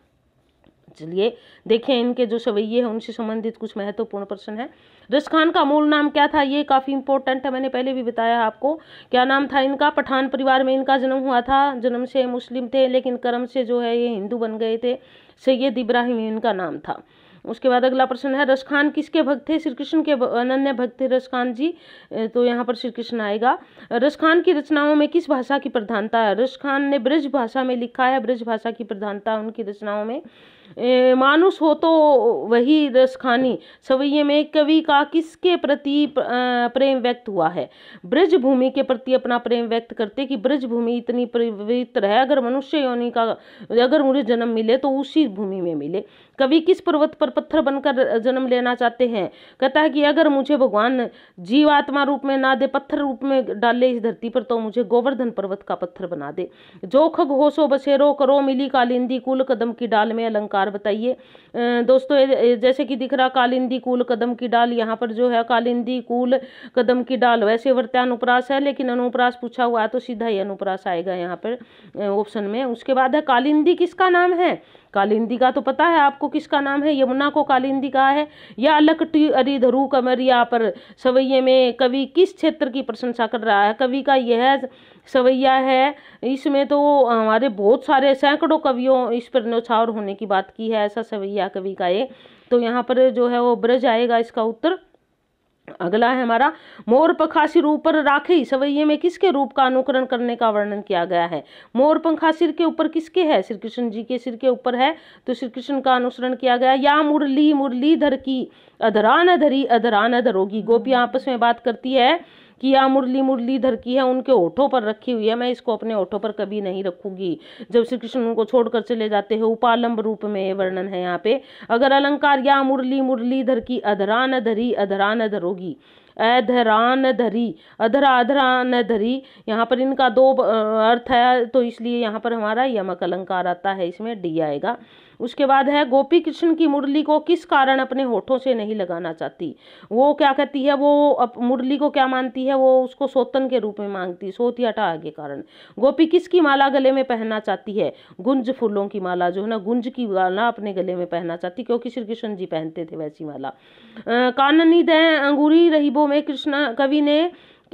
[SPEAKER 1] चलिए देखिए इनके जो सवैये हैं उनसे संबंधित कुछ महत्वपूर्ण प्रश्न है रस खान का मूल नाम क्या था ये काफ़ी इंपॉर्टेंट है मैंने पहले भी बताया आपको क्या नाम था इनका पठान परिवार में इनका जन्म हुआ था जन्म से मुस्लिम थे लेकिन कर्म से जो है ये हिंदू बन गए थे सैयद इब्राहिम इनका नाम था उसके बाद अगला प्रश्न है रसखान किसके भक्त थे श्री कृष्ण के अनन्य भक्त थे रसखान जी तो यहाँ पर श्री कृष्ण आएगा रसखान की रचनाओं में किस भाषा की प्रधानता है रसखान ने ब्रज भाषा में लिखा है ब्रज भाषा की प्रधानता उनकी रचनाओं में मानुष हो तो वही रसखानी सवैये में कवि का किसके प्रति प्रेम व्यक्त हुआ है ब्रज भूमि के प्रति अपना प्रेम व्यक्त करते कि ब्रज भूमि इतनी पवित्र है अगर मनुष्य योनि का अगर मुझे जन्म मिले तो उसी भूमि में मिले कवि किस पर्वत पर पत्थर बनकर जन्म लेना चाहते हैं कहता है कि अगर मुझे भगवान जीवात्मा रूप में ना दे पत्थर रूप में डाले इस धरती पर तो मुझे गोवर्धन पर्वत का पत्थर बना दे जो खग होशो बसेरो करो मिली कालिंदी कुल कदम की डाल में अलंकार बताइए दोस्तों जैसे कि दिख रहा कालिंदी कुल कदम की डाल यहाँ पर जो है कालिंदी कुल कदम की डाल वैसे वर्त्यानुप्रास है लेकिन अनुप्रास पूछा हुआ है तो सीधा ही अनुप्रास आएगा यहाँ पर ऑप्शन में उसके बाद है कालिंदी किसका नाम है कालिंदी का तो पता है आपको किसका नाम है यमुना को कालिंदी कहा है या अलक टी धरू धरु कमरिया पर सवैये में कवि किस क्षेत्र की प्रशंसा कर रहा है कवि का यह सवैया है इसमें तो हमारे बहुत सारे सैकड़ों कवियों इस पर नौछावर होने की बात की है ऐसा सवैया कवि का ये तो यहाँ पर जो है वो ब्रज आएगा इसका उत्तर अगला है हमारा मोर पंखासिर ऊपर राखी सवैये में किसके रूप का अनुकरण करने का वर्णन किया गया है मोर पंखा सिर के ऊपर किसके है श्री कृष्ण जी के सिर के ऊपर है तो श्री कृष्ण का अनुसरण किया गया या मुरली मुरली धर की अधरान धरी अधरान धरोगी गोपियां आपस में बात करती है कि यह मुरली धर की है उनके ओठों पर रखी हुई है मैं इसको अपने ओठों पर कभी नहीं रखूंगी जब श्री कृष्ण उनको छोड़कर चले जाते हैं उपालंब रूप में वर्णन है यहाँ पे अगर अलंकार या मुरली मुरली धर की अधरान धरी अधरान धरोगी अधरान धरी अधरा अधरान धरी यहाँ पर इनका दो अर्थ है तो इसलिए यहाँ पर हमारा यमक अलंकार आता है इसमें डी आएगा उसके बाद है गोपी कृष्ण की मुरली को किस कारण अपने होठों से नहीं लगाना चाहती वो क्या कहती है वो मुरली को क्या मानती है वो उसको सोतन के रूप में मांगती सोत या टाह के कारण गोपी किसकी माला गले में पहनना चाहती है गुंज फूलों की माला जो है ना गुंज की माला अपने गले में पहनना चाहती क्योंकि श्री कृष्ण जी पहनते थे वैसी माला काननी दें अंगूरी रहीबों में कृष्ण कवि ने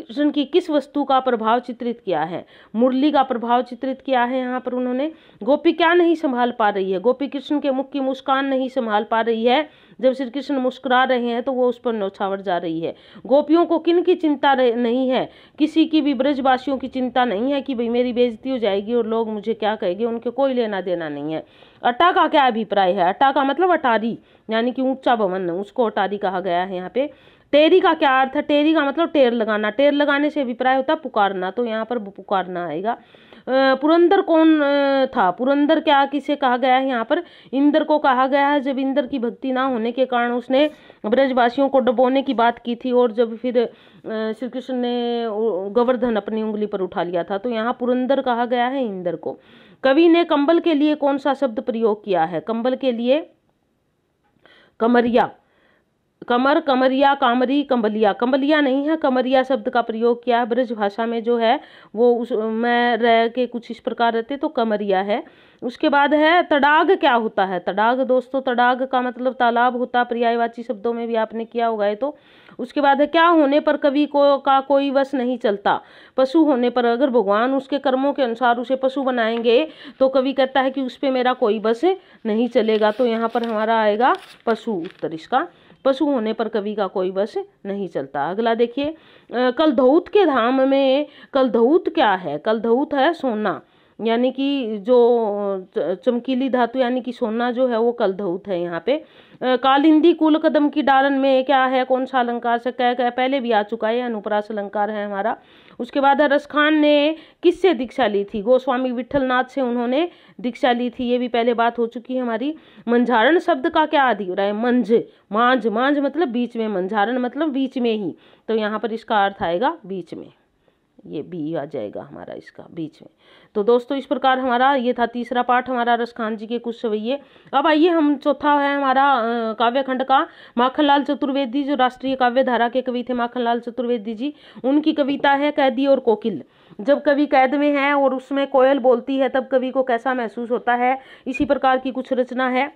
[SPEAKER 1] कृष्ण की किस वस्तु का प्रभाव चित्रित किया है मुरली का प्रभाव चित्रित किया है यहाँ पर उन्होंने गोपी क्या नहीं संभाल पा रही है गोपी कृष्ण के मुख की मुस्कान नहीं संभाल पा रही है जब श्री कृष्ण मुस्कुरा रहे हैं तो वो उस पर नौछावर जा रही है गोपियों को किन की चिंता नहीं है किसी की भी ब्रजवासियों की चिंता नहीं है कि भाई मेरी बेजती हो जाएगी और लोग मुझे क्या कहेंगे उनके कोई लेना देना नहीं है अटा का क्या अभिप्राय है अटा का मतलब अटारी यानी कि ऊंचा भवन उसको अटारी कहा गया है यहाँ पे टेरी का क्या अर्थ है टेरी का मतलब टेर लगाना टेर लगाने से अभिप्राय होता है पुकारना तो यहाँ पर पुकारना आएगा पुरंदर कौन था पुरंदर क्या किसे कहा गया है यहाँ पर इंद्र को कहा गया है जब इंद्र की भक्ति ना होने के कारण उसने ब्रजवासियों को डबोने की बात की थी और जब फिर श्री कृष्ण ने गोवर्धन अपनी उंगली पर उठा लिया था तो यहाँ पुरंदर कहा गया है इंद्र को कवि ने कंबल के लिए कौन सा शब्द प्रयोग किया है कंबल के लिए कमरिया कमर कमरिया कामरी कंबलिया कंबलिया नहीं है कमरिया शब्द का प्रयोग किया है ब्रज भाषा में जो है वो उस में रह के कुछ इस प्रकार रहते तो कमरिया है उसके बाद है तड़ाग क्या होता है तड़ाग दोस्तों तड़ाग का मतलब तालाब होता पर्यायवाची शब्दों में भी आपने किया होगा ये तो उसके बाद है क्या होने पर कवि को का कोई वश नहीं चलता पशु होने पर अगर भगवान उसके कर्मों के अनुसार उसे पशु बनाएंगे तो कवि कहता है कि उस पर मेरा कोई वश नहीं चलेगा तो यहाँ पर हमारा आएगा पशु उत्तर इसका पशु होने पर कवि का कोई वश नहीं चलता अगला देखिए कल धौत के धाम में कल धौत क्या है कल धौत है सोना यानी कि जो चमकीली धातु यानी कि सोना जो है वो कलधौत है यहाँ पे कालिंदी कुल कदम की डालन में क्या है कौन सा अलंकार से कह कह पहले भी आ चुका है अनुप्रास अलंकार है हमारा उसके बाद अरस खान ने किससे दीक्षा ली थी गोस्वामी नाथ से उन्होंने दीक्षा ली थी ये भी पहले बात हो चुकी है हमारी मंझारण शब्द का क्या आदि हो रहा है मंझ मांझ मांझ मतलब बीच में मंझारण मतलब बीच में ही तो यहाँ पर इसका अर्थ आएगा बीच में ये बी आ जाएगा हमारा इसका बीच में तो दोस्तों इस प्रकार हमारा ये था तीसरा पाठ हमारा रसखान जी के कुछ सवैये अब आइए हम चौथा है हमारा काव्यखंड का माखनलाल चतुर्वेदी जो राष्ट्रीय काव्य धारा के कवि थे माखनलाल चतुर्वेदी जी उनकी कविता है कैदी और कोकिल जब कवि कैद में है और उसमें कोयल बोलती है तब कवि को कैसा महसूस होता है इसी प्रकार की कुछ रचना है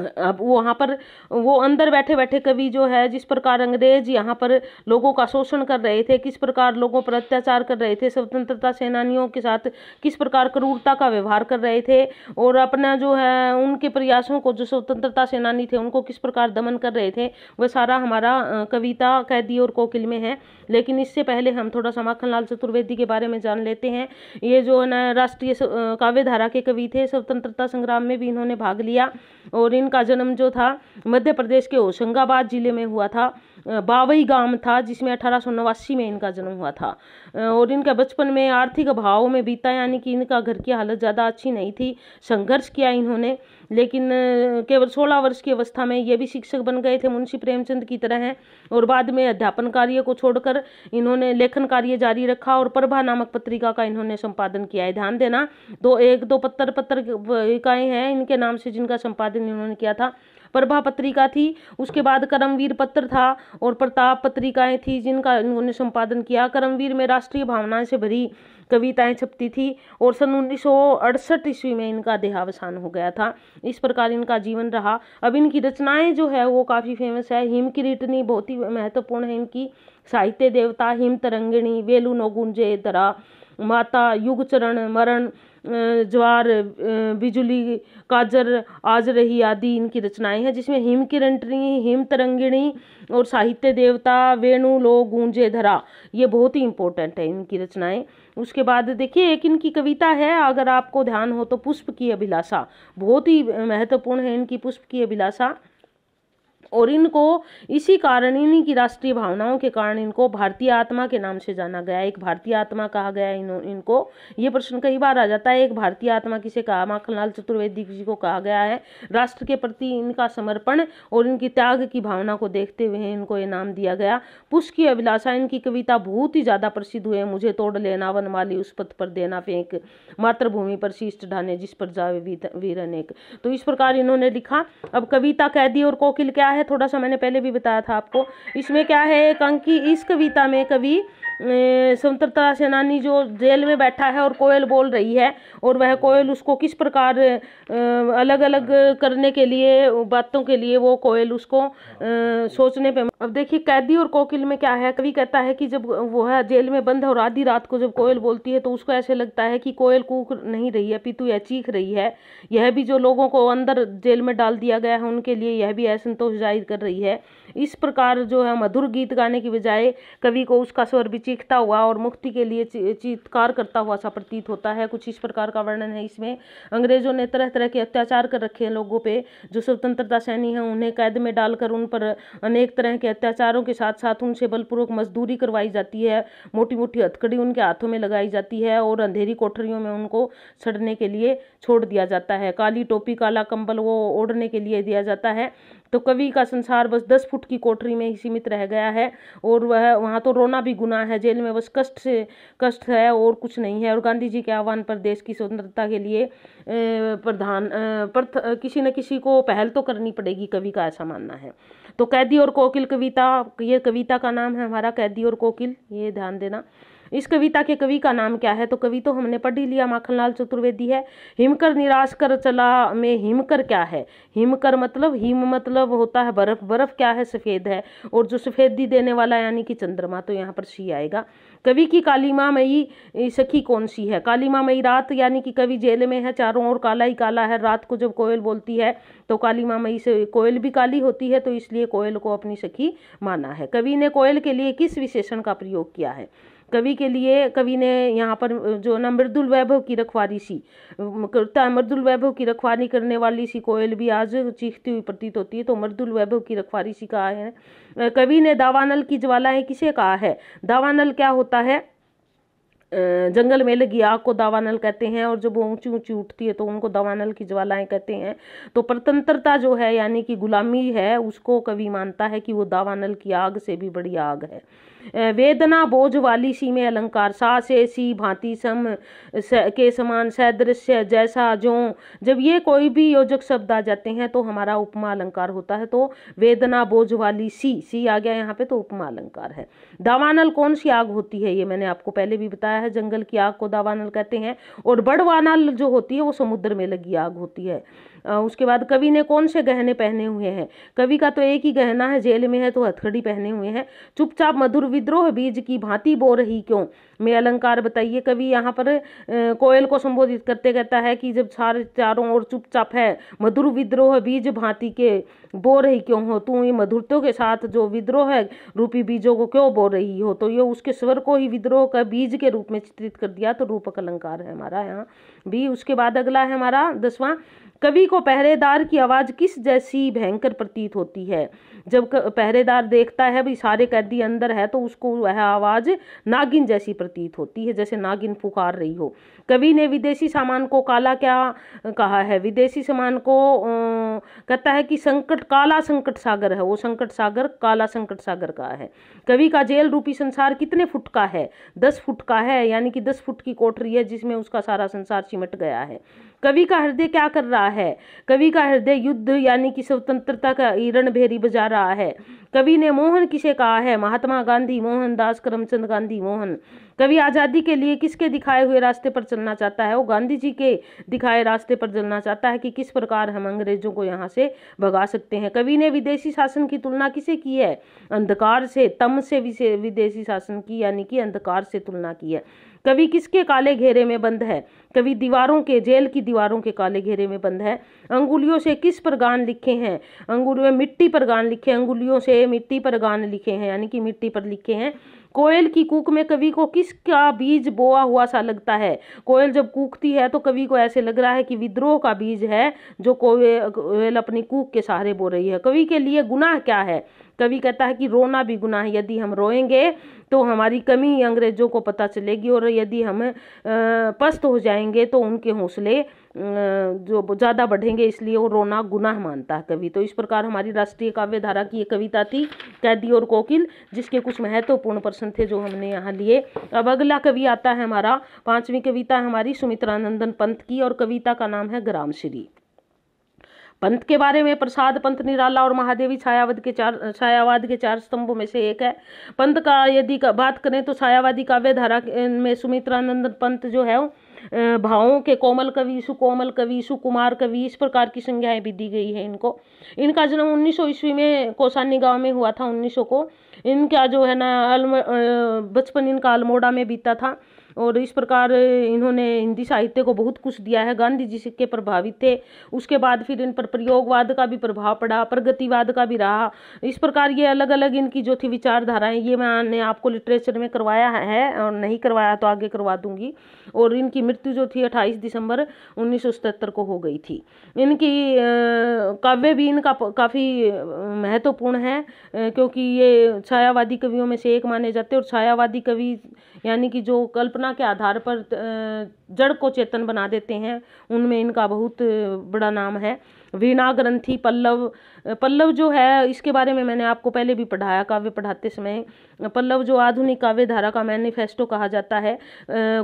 [SPEAKER 1] अब वहाँ पर वो अंदर बैठे बैठे कवि जो है जिस प्रकार अंग्रेज यहाँ पर लोगों का शोषण कर रहे थे किस प्रकार लोगों पर अत्याचार कर रहे थे स्वतंत्रता सेनानियों के साथ किस प्रकार क्रूरता का व्यवहार कर रहे थे और अपना जो है उनके प्रयासों को जो स्वतंत्रता सेनानी थे उनको किस प्रकार दमन कर रहे थे वह सारा हमारा कविता कैदी और कोकिल में है लेकिन इससे पहले हम थोड़ा सा माखनलाल चतुर्वेदी के बारे में जान लेते हैं ये जो है ना राष्ट्रीय काव्य धारा के कवि थे स्वतंत्रता संग्राम में भी इन्होंने भाग लिया और इनका जन्म जो था मध्य प्रदेश के होशंगाबाद जिले में हुआ था बावई गांव था जिसमें अठारह में इनका जन्म हुआ था और इनका बचपन में आर्थिक अभाव में बीता यानी कि इनका घर की हालत ज़्यादा अच्छी नहीं थी संघर्ष किया इन्होंने लेकिन केवल सोलह वर्ष की अवस्था में ये भी शिक्षक बन गए थे मुंशी प्रेमचंद की तरह हैं और बाद में अध्यापन कार्य को छोड़कर इन्होंने लेखन कार्य जारी रखा और प्रभा नामक पत्रिका का इन्होंने संपादन किया है ध्यान देना दो एक दो पत्र पत्तर इकाएँ हैं इनके नाम से जिनका संपादन इन्होंने किया था प्रभा पत्रिका थी उसके बाद करमवीर पत्र था और प्रताप पत्रिकाएं थी जिनका उन्होंने संपादन किया करमवीर में राष्ट्रीय भावनाएं से भरी कविताएं छपती थी और सन उन्नीस ईस्वी में इनका देहावसान हो गया था इस प्रकार इनका जीवन रहा अब इनकी रचनाएं जो है वो काफ़ी फेमस है हिम किरीटनी बहुत ही महत्वपूर्ण है इनकी साहित्य देवता हिम तरंगिणी वेलू नोगुंजे दरा माता युग चरण मरण ज्वार बिजुली काजर आज रही आदि इनकी रचनाएं हैं जिसमें हिम किरणी हिम तरंगिणी और साहित्य देवता वेणु लो गूंजे धरा ये बहुत ही इंपॉर्टेंट है इनकी रचनाएं उसके बाद देखिए एक इनकी कविता है अगर आपको ध्यान हो तो पुष्प की अभिलाषा बहुत ही महत्वपूर्ण है इनकी पुष्प की अभिलाषा और इनको इसी कारण इन्हीं की राष्ट्रीय भावनाओं के कारण इनको भारतीय आत्मा के नाम से जाना गया एक भारतीय आत्मा कहा गया इन, इनको ये प्रश्न कई बार आ जाता है एक भारतीय आत्मा किसे कहा माखनलाल चतुर्वेदी जी को कहा गया है राष्ट्र के प्रति इनका समर्पण और इनकी त्याग की भावना को देखते हुए इनको ये नाम दिया गया पुष्प की अभिलाषा इनकी कविता बहुत ही ज़्यादा प्रसिद्ध हुए मुझे तोड़ लेना वन वाली उस पथ पर देना फेंक मातृभूमि पर शिष्ट ढाने जिस पर जावे वीर अनेक तो इस प्रकार इन्होंने लिखा अब कविता कैदी और कोकिल क्या है है थोड़ा सा मैंने पहले भी बताया था आपको इसमें क्या है एक अंक की इस कविता में कवि स्वतंत्रता सेनानी जो जेल में बैठा है और कोयल बोल रही है और वह कोयल उसको किस प्रकार अलग अलग करने के लिए बातों के लिए वो कोयल उसको सोचने पे अब देखिए कैदी और कोकिल में क्या है कवि कहता है कि जब वो है जेल में बंद है और आधी रात को जब कोयल बोलती है तो उसको ऐसे लगता है कि कोयल कूक नहीं रही है पितु यह चीख रही है यह भी जो लोगों को अंदर जेल में डाल दिया गया है उनके लिए यह भी असंतोष जाहिर कर रही है इस प्रकार जो है मधुर गीत गाने की बजाय कवि को उसका स्वर भी चीखता हुआ और मुक्ति के लिए चीतकार करता हुआ सा प्रतीत होता है कुछ इस प्रकार का वर्णन है इसमें अंग्रेजों ने तरह तरह के अत्याचार कर रखे हैं लोगों पे जो स्वतंत्रता सैनी हैं उन्हें कैद में डालकर उन पर अनेक तरह के अत्याचारों के साथ साथ उनसे बलपूर्वक मजदूरी करवाई जाती है मोटी मोटी हथकड़ी उनके हाथों में लगाई जाती है और अंधेरी कोठरियों में उनको सड़ने के लिए छोड़ दिया जाता है काली टोपी काला कंबल वो ओढ़ने के लिए दिया जाता है तो कवि का संसार बस दस फुट की कोठरी में ही सीमित रह गया है और वह वहाँ तो रोना भी गुना है जेल में बस कष्ट से कष्ट है और कुछ नहीं है और गांधी जी के आह्वान पर देश की स्वतंत्रता के लिए प्रधान प्रथ किसी न किसी को पहल तो करनी पड़ेगी कवि का ऐसा मानना है तो कैदी और कोकिल कविता ये कविता का नाम है हमारा कैदी और कोकिल ये ध्यान देना इस कविता के कवि का नाम क्या है तो कवि तो हमने पढ़ ही लिया माखनलाल चतुर्वेदी है हिमकर निराश कर चला में हिमकर क्या है हिमकर मतलब हिम मतलब होता है बर्फ बर्फ क्या है सफ़ेद है और जो सफ़ेदी देने वाला यानी कि चंद्रमा तो यहाँ पर सी आएगा कवि की कालीमामयी सखी कौन सी है मई रात यानी कि कवि जेल में है चारों ओर काला ही काला है रात को जब कोयल बोलती है तो कालीमामयी से कोयल भी काली होती है तो इसलिए कोयल को अपनी सखी माना है कवि ने कोयल के लिए किस विशेषण का प्रयोग किया है कवि के लिए कवि ने यहाँ पर जो ना मृदुल वैभव की रखवाली सी करता मृदुल वैभव की रखवाली करने वाली सी कोयल भी आज चीखती हुई प्रतीत होती है तो मृदुल वैभव की रखवाली सी कहा है कवि ने दावानल की ज्वालाएं किसे कहा है दावानल क्या होता है जंगल में लगी आग को दावानल कहते हैं और जब वो ऊंची ऊंची उठती है तो उनको दावानल की ज्वालाएं कहते हैं तो प्रतंत्रता जो है यानी कि गुलामी है उसको कवि मानता है कि वो दावानल की आग से भी बड़ी आग है वेदना बोझ वाली सी में अलंकार सा से सी भांति सम के समान सदृश्य जैसा जो जब ये कोई भी योजक शब्द आ जाते हैं तो हमारा उपमा अलंकार होता है तो वेदना बोझ वाली सी सी आ गया यहाँ पे तो उपमा अलंकार है दावानल कौन सी आग होती है ये मैंने आपको पहले भी बताया है जंगल की आग को दावानल कहते हैं और बड़वानल जो होती है वो समुद्र में लगी आग होती है उसके बाद कवि ने कौन से गहने पहने हुए हैं कवि का तो एक ही गहना है जेल में है तो हथकड़ी पहने हुए हैं चुपचाप मधुर विद्रोह बीज की भांति बो रही क्यों मैं अलंकार बताइए कवि यहाँ पर कोयल को संबोधित करते कहता है कि जब चार चारों ओर चुपचाप है मधुर विद्रोह बीज भांति के बो रही क्यों हो तू ये मधुरतों के साथ जो विद्रोह है रूपी बीजों को क्यों बो रही हो तो ये उसके स्वर को ही विद्रोह का बीज के रूप में चित्रित कर दिया तो रूपक अलंकार है हमारा यहाँ भी उसके बाद अगला है हमारा दसवां कवि को पहरेदार की आवाज़ किस जैसी भयंकर प्रतीत होती है जब पहरेदार देखता है भाई सारे कैदी अंदर है तो उसको वह आवाज़ नागिन जैसी प्रतीत होती है जैसे नागिन पुकार रही हो कवि ने विदेशी सामान को काला क्या कहा है विदेशी सामान को कहता है कि संकट काला संकट सागर है वो संकट सागर काला संकट सागर का है कवि का जेल रूपी संसार कितने फुट का है दस फुट का है यानी कि दस फुट की कोठरी है जिसमें उसका सारा संसार चिमट गया है कवि का हृदय क्या कर रहा है कवि का हृदय युद्ध यानी कि स्वतंत्रता का ईरण भेरी बजा रहा है कवि ने मोहन किसे कहा है महात्मा गांधी मोहनदास करमचंद गांधी मोहन कवि आज़ादी के लिए किसके दिखाए हुए रास्ते पर चलना चाहता है वो गांधी जी के दिखाए रास्ते पर चलना चाहता है कि किस प्रकार हम अंग्रेजों को यहाँ से भगा सकते हैं कवि ने विदेशी शासन की तुलना किसे की है अंधकार से तम से विदेशी शासन की यानी कि अंधकार से तुलना की है कवि किसके काले घेरे में बंद है कवि दीवारों के जेल की दीवारों के काले घेरे में बंद है अंगुलियों से किस पर गान लिखे हैं अंगुलियों में मिट्टी पर गान लिखे अंगुलियों से मिट्टी पर गान लिखे हैं यानी कि मिट्टी पर लिखे हैं कोयल की कूक में कवि को किसका बीज बोआ हुआ सा लगता है कोयल जब कूकती है तो कवि को ऐसे लग रहा है कि विद्रोह का बीज है जो कोयल अपनी कूक के सहारे बो रही है कवि के लिए गुनाह क्या है कवि कहता है कि रोना भी गुनाह है यदि हम रोएंगे तो हमारी कमी अंग्रेज़ों को पता चलेगी और यदि हम पस्त हो जाएंगे तो उनके हौसले जो ज़्यादा बढ़ेंगे इसलिए वो रोना गुनाह मानता है कवि तो इस प्रकार हमारी राष्ट्रीय काव्य धारा की ये कविता थी कैदी और कोकिल जिसके कुछ महत्वपूर्ण प्रश्न थे जो हमने यहाँ लिए अब अगला कवि आता है हमारा पांचवी कविता हमारी सुमित्रानंदन पंत की और कविता का नाम है ग्राम श्री पंथ के बारे में प्रसाद पंथ निराला और महादेवी छायावाद के चार छायावाद के चार स्तंभों में से एक है पंथ का यदि बात करें तो छायावादी काव्य धारा अं, में सुमित्रानंद पंथ जो है अं, भावों के कोमल कवि सुकोमल कवि सुकुमार कवि इस प्रकार की संज्ञाएं भी दी गई है इनको इनका जन्म उन्नीस सौ ईस्वी में कोसानी गांव में हुआ था उन्नीस को इनका जो है ना अं, बचपन इनका अल्मोड़ा में बीता था और इस प्रकार इन्होंने हिंदी साहित्य को बहुत कुछ दिया है गांधी जी के प्रभावित थे उसके बाद फिर इन पर प्रयोगवाद का भी प्रभाव पड़ा प्रगतिवाद का भी रहा इस प्रकार ये अलग अलग इनकी जो थी विचारधाराएं ये मैंने आपको लिटरेचर में करवाया है और नहीं करवाया तो आगे करवा दूंगी और इनकी मृत्यु जो थी अट्ठाईस दिसंबर उन्नीस को हो गई थी इनकी काव्य भी इनका काफ़ी महत्वपूर्ण है क्योंकि ये छायावादी कवियों में से एक माने जाते और छायावादी कवि यानी कि जो कल्पना भावना के आधार पर जड़ को चेतन बना देते हैं उनमें इनका बहुत बड़ा नाम है वीणा ग्रंथी पल्लव पल्लव जो है इसके बारे में मैंने आपको पहले भी पढ़ाया काव्य पढ़ाते समय पल्लव जो आधुनिक काव्य धारा का मैनिफेस्टो कहा जाता है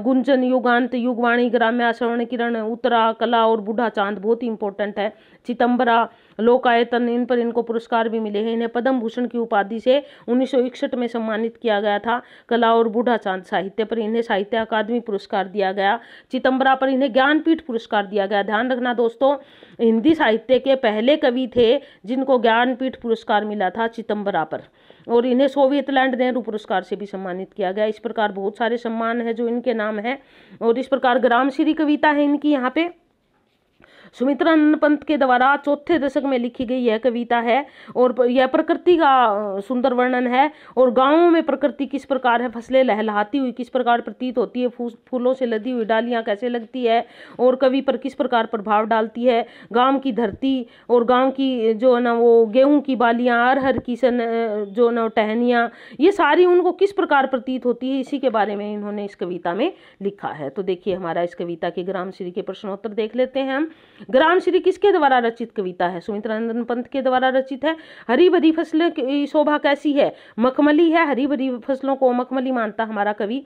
[SPEAKER 1] गुंजन युगांत युगवाणी ग्राम्या श्रवण किरण उत्तरा कला और बूढ़ा चांद बहुत ही इंपॉर्टेंट है चितंबरा लोकायतन इन पर इनको पुरस्कार भी मिले हैं इन्हें पद्म भूषण की उपाधि से उन्नीस में सम्मानित किया गया था कला और बूढ़ा चांद साहित्य पर इन्हें साहित्य अकादमी पुरस्कार दिया गया चितंबरा पर इन्हें ज्ञानपीठ पुरस्कार दिया गया ध्यान रखना दोस्तों हिंदी साहित्य के पहले कवि थे जिनको ज्ञानपीठ पुरस्कार मिला था चितंबरा पर और इन्हें सोवियत लैंड नेहरू पुरस्कार से भी सम्मानित किया गया इस प्रकार बहुत सारे सम्मान है जो इनके नाम है और इस प्रकार ग्राम श्री कविता है इनकी यहाँ पे सुमित्रा पंत के द्वारा चौथे दशक में लिखी गई यह कविता है और यह प्रकृति का सुंदर वर्णन है और गांवों में प्रकृति किस प्रकार है फसलें लहलाती हुई किस प्रकार प्रतीत होती है फूलों से लदी हुई डालियाँ कैसे लगती है और कवि पर किस प्रकार प्रभाव डालती है गाँव की धरती और गाँव की जो है ना वो गेहूँ की बालियाँ अरहर की सन जो ना टहनियाँ ये सारी उनको किस प्रकार प्रतीत होती है इसी के बारे में इन्होंने इस कविता में लिखा है तो देखिए हमारा इस कविता के ग्राम श्री के प्रश्नोत्तर देख लेते हैं हम ग्राम श्री किसके द्वारा रचित कविता है सुमित्रंदन पंत के द्वारा रचित है हरी भरी फसलें की शोभा कैसी है मखमली है हरी भरी फसलों को मखमली मानता हमारा कवि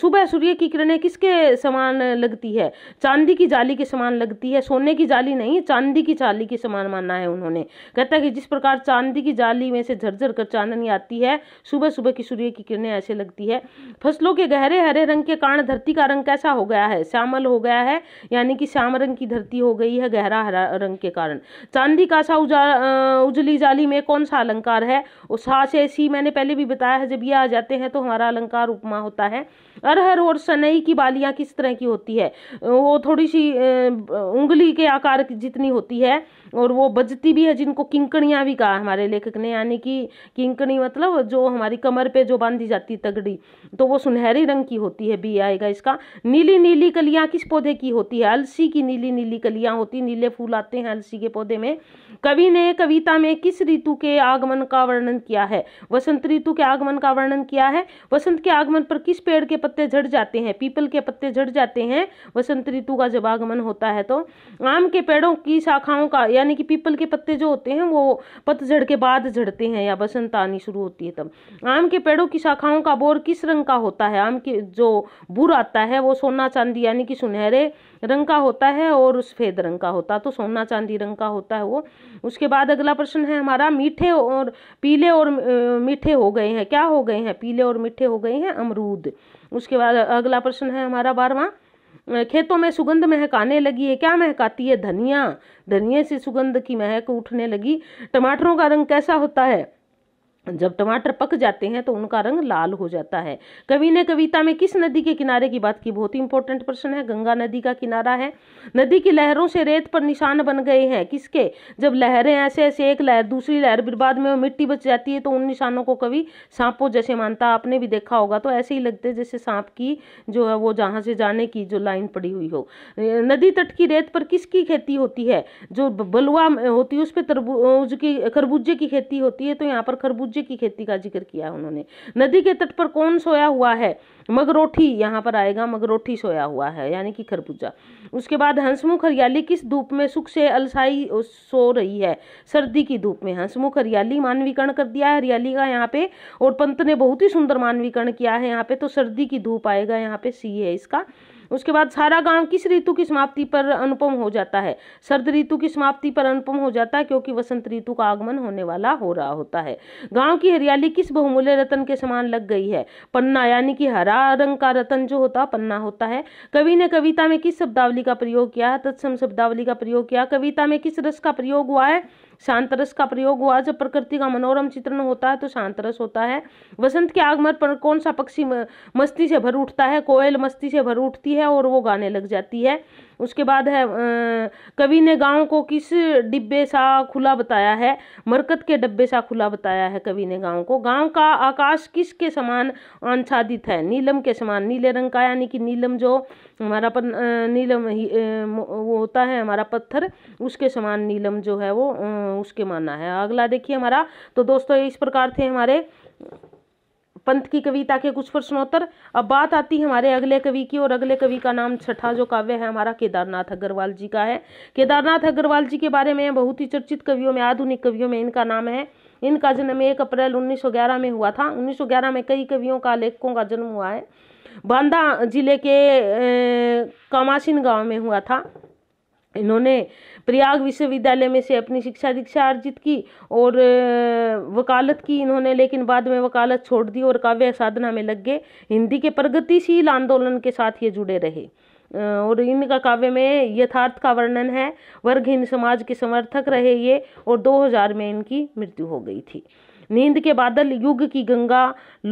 [SPEAKER 1] सुबह सूर्य की किरणें किसके समान लगती है चांदी की जाली के समान लगती है सोने की जाली नहीं चांदी की चाली के समान मानना है उन्होंने कहता है कि जिस प्रकार चांदी की जाली में से झरझर कर चांदनी आती है सुबह सुबह की सूर्य की किरणें ऐसे लगती है फसलों के गहरे हरे रंग के कारण धरती का रंग कैसा हो गया है श्यामल हो गया है यानी कि श्याम रंग की धरती हो हो गई है गहरा हरा रंग के कारण चांदी का सा उजली जाली में कौन सा अलंकार है और से मैंने पहले भी बताया है जब ये आ जाते हैं तो हमारा अलंकार उपमा होता है अरहर और सनई की बालियाँ किस तरह की होती है वो थोड़ी सी उंगली के आकार जितनी होती है और वो बजती भी है जिनको किंकणियाँ भी कहा हमारे लेखक ने यानी कि किंकणी मतलब जो हमारी कमर पे जो बांधी जाती तगड़ी तो वो सुनहरी रंग की होती है बी आएगा इसका नीली नीली कलियाँ किस पौधे की होती है अलसी की नीली नीली कलियाँ होती नीले फूल आते हैं अलसी के पौधे में कवि ने कविता में किस ऋतु के आगमन का वर्णन किया है वसंत ऋतु के आगमन का वर्णन किया है वसंत के आगमन पर किस पेड़ के पत्ते झड़ जाते हैं पीपल के पत्ते झड़ जाते हैं वसंत ऋतु का जब आगमन होता है तो आम के पेड़ों की शाखाओं का यानी कि पीपल के पत्ते जो होते हैं वो पतझड़ के बाद झड़ते हैं या बसंत आनी शुरू होती है तब आम के पेड़ों की शाखाओं का बोर किस रंग का होता है आम के जो बुर आता है वो सोना चांदी यानी कि सुनहरे रंग का होता है और सफ़ेद रंग का होता है तो सोना चांदी रंग का होता है वो उसके बाद अगला प्रश्न है हमारा मीठे और पीले और मीठे हो गए हैं क्या हो गए हैं पीले और मीठे हो गए हैं अमरूद उसके बाद अगला प्रश्न है हमारा बारवा खेतों में सुगंध महकाने लगी है क्या महकाती है धनिया धनिए से सुगंध की महक उठने लगी टमाटरों का रंग कैसा होता है जब टमाटर पक जाते हैं तो उनका रंग लाल हो जाता है कवि ने कविता में किस नदी के किनारे की बात की बहुत ही इंपॉर्टेंट प्रश्न है गंगा नदी का किनारा है नदी की लहरों से रेत पर निशान बन गए हैं किसके जब लहरें ऐसे ऐसे एक लहर दूसरी लहर बर्बाद में मिट्टी बच जाती है तो उन निशानों को कवि सांपों जैसे मानता आपने भी देखा होगा तो ऐसे ही लगते जैसे सांप की जो है वो जहाँ से जाने की जो लाइन पड़ी हुई हो नदी तट की रेत पर किसकी खेती होती है जो बलुआ होती है उस पर तरबूज की खरबूजे की खेती होती है तो यहाँ पर खरबूजे सब्जी की खेती का जिक्र किया उन्होंने नदी के तट पर कौन सोया हुआ है मगरोठी यहाँ पर आएगा मगरोठी सोया हुआ है यानी कि खरबूजा उसके बाद हंसमुख हरियाली किस धूप में सुख से अलसाई सो रही है सर्दी की धूप में हंसमुख हरियाली मानवीकरण कर दिया है हरियाली का यहाँ पे और पंत ने बहुत ही सुंदर मानवीकरण किया है यहाँ पे तो सर्दी की धूप आएगा यहाँ पे सी है इसका उसके बाद सारा गांव किस ऋतु की समाप्ति पर अनुपम हो जाता है सर्द ऋतु की समाप्ति पर अनुपम हो जाता है क्योंकि वसंत ऋतु का आगमन होने वाला हो रहा होता है गांव की हरियाली किस बहुमूल्य रतन के समान लग गई है पन्ना यानी कि हरा रंग का रतन जो होता पन्ना होता है कवि ने कविता में किस शब्दावली का प्रयोग किया है तत्सम शब्दावली का प्रयोग किया कविता में किस रस का प्रयोग हुआ है शांतरस का प्रयोग हुआ जब प्रकृति का मनोरम चित्रण होता है तो शांतरस होता है वसंत के आगमन पर कौन सा पक्षी मस्ती से भर उठता है कोयल मस्ती से भर उठती है और वो गाने लग जाती है उसके बाद है कवि ने गाँव को किस डिब्बे सा खुला बताया है मरकत के डिब्बे सा खुला बताया है कवि ने गाँव को गाँव का आकाश किसके समान आंछादित है नीलम के समान नीले रंग का यानी कि नीलम जो हमारा पन, नीलम वो होता है हमारा पत्थर उसके समान नीलम जो है वो उसके माना है अगला देखिए हमारा तो दोस्तों इस प्रकार थे हमारे पंत की कविता के कुछ प्रश्नोत्तर अब बात आती है हमारे अगले कवि की और अगले कवि का नाम छठा जो काव्य है हमारा केदारनाथ अग्रवाल जी का है केदारनाथ अग्रवाल जी के बारे में बहुत ही चर्चित कवियों में आधुनिक कवियों में इनका नाम है इनका जन्म एक अप्रैल 1911 में हुआ था 1911 में कई कवियों का लेखकों का जन्म हुआ है बांदा जिले के कामाशिन गांव में हुआ था इन्होंने प्रयाग विश्वविद्यालय में से अपनी शिक्षा दीक्षा अर्जित की और वकालत की इन्होंने लेकिन बाद में वकालत छोड़ दी और काव्य साधना में लग गए हिंदी के प्रगतिशील आंदोलन के साथ ये जुड़े रहे और इनका काव्य में यथार्थ का वर्णन है वर्गहीन समाज के समर्थक रहे ये और 2000 में इनकी मृत्यु हो गई थी नींद के बादल युग की गंगा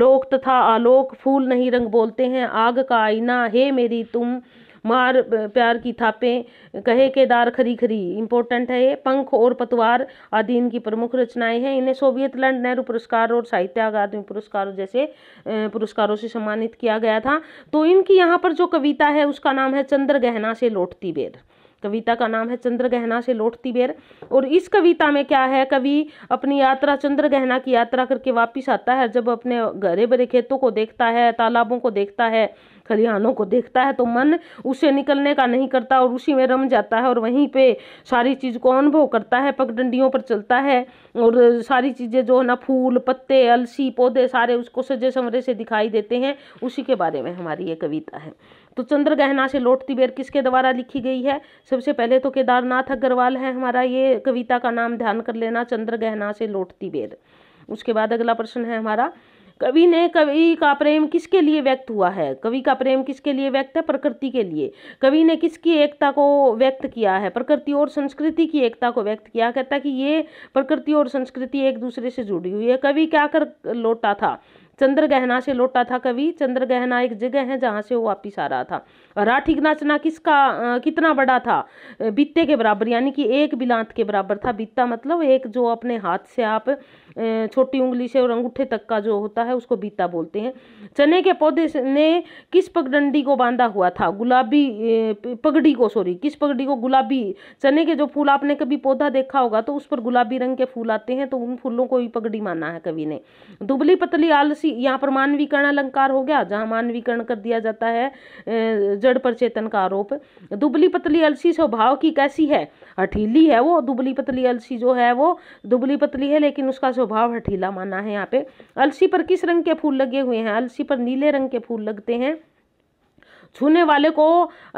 [SPEAKER 1] लोक तथा आलोक फूल नहीं रंग बोलते हैं आग का आईना हे मेरी तुम मार प्यार की थापें कहे केदार खरी खरी इंपॉर्टेंट है ये पंख और पतवार आदि इनकी प्रमुख रचनाएं हैं इन्हें सोवियत लैंड नेहरू पुरस्कार और साहित्य अकादमी पुरस्कार जैसे पुरस्कारों से सम्मानित किया गया था तो इनकी यहाँ पर जो कविता है उसका नाम है चंद्र गहना से लौटती बेर कविता का नाम है चंद्र गहना से लौटती बेर और इस कविता में क्या है कवि अपनी यात्रा चंद्र गहना की यात्रा करके वापिस आता है जब अपने घरे भरे खेतों को देखता है तालाबों को देखता है खलिहानों को देखता है तो मन उसे निकलने का नहीं करता और उसी में रम जाता है और वहीं पे सारी चीज़ को अनुभव करता है पगडंडियों पर चलता है और सारी चीज़ें जो है ना फूल पत्ते अलसी पौधे सारे उसको सजे संवरे से दिखाई देते हैं उसी के बारे में हमारी ये कविता है तो चंद्र गहना से लौटती बेर किसके द्वारा लिखी गई है सबसे पहले तो केदारनाथ अग्रवाल है हमारा ये कविता का नाम ध्यान कर लेना चंद्र गहना से लौटती बेर उसके बाद अगला प्रश्न है हमारा कवि ने कवि का प्रेम किसके लिए व्यक्त हुआ है कवि का प्रेम किसके लिए व्यक्त है प्रकृति के लिए कवि ने किसकी एकता को व्यक्त किया है प्रकृति और संस्कृति की एकता को व्यक्त किया कहता कि ये प्रकृति और संस्कृति एक दूसरे से जुड़ी हुई है कवि क्या कर लौटा था चंद्र गहना से लौटा था कवि चंद्र गहना एक जगह है जहाँ से वो वापिस आ रहा था राठी नाचना किसका आ, कितना बड़ा था बीते के बराबर यानी कि एक बिलांत के बराबर था बीता मतलब एक जो अपने हाथ से आप छोटी उंगली से और अंगूठे तक का जो होता है उसको बीता बोलते हैं चने के पौधे ने किस पगडंडी को बांधा हुआ था गुलाबी पगड़ी को सॉरी किस पगड़ी को गुलाबी चने के जो फूल आपने कभी पौधा देखा होगा तो उस पर गुलाबी रंग के फूल आते हैं तो उन फूलों को ही पगड़ी माना है कवि ने दुबली पतली आलसी उसी यहाँ पर मानवीकरण अलंकार हो गया जहाँ मानवीकरण कर दिया जाता है जड़ पर चेतन का आरोप दुबली पतली अलसी स्वभाव की कैसी है हठीली है वो दुबली पतली अलसी जो है वो दुबली पतली है लेकिन उसका स्वभाव हठीला माना है यहाँ पे अलसी पर किस रंग के फूल लगे हुए हैं अलसी पर नीले रंग के फूल लगते हैं छूने वाले को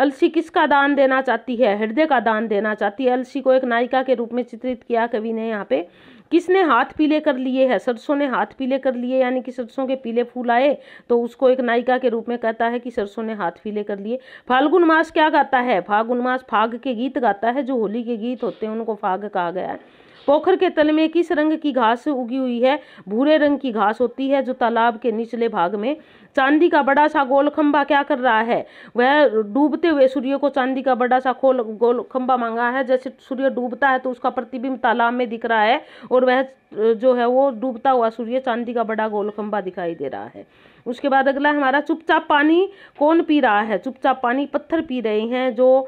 [SPEAKER 1] अलसी किसका दान देना चाहती है हृदय का दान देना चाहती है अलसी को एक नायिका के रूप में चित्रित किया कवि ने यहाँ पे किसने हाथ पीले कर लिए है सरसों ने हाथ पीले कर लिए यानी कि सरसों के पीले फूल आए तो उसको एक नायिका के रूप में कहता है कि सरसों ने हाथ पीले कर लिए फाल्गुन मास क्या गाता है फाल्गुन मास फाग के गीत गाता है जो होली के गीत होते हैं उनको फाग कहा गया है पोखर के तल में किस रंग की घास उगी हुई है भूरे रंग की घास होती है जो तालाब के निचले भाग में चांदी का बड़ा सा गोल खंबा क्या कर रहा है वह डूबते हुए सूर्य को चांदी का बड़ा सा खोल गोल खंबा मांगा है जैसे सूर्य डूबता है तो उसका प्रतिबिंब तालाब में दिख रहा है और वह जो है वो डूबता हुआ सूर्य चांदी का बड़ा गोल खंबा दिखाई दे रहा है उसके बाद अगला हमारा चुपचाप पानी कौन पी रहा है चुपचाप पानी पत्थर पी रहे हैं जो आ,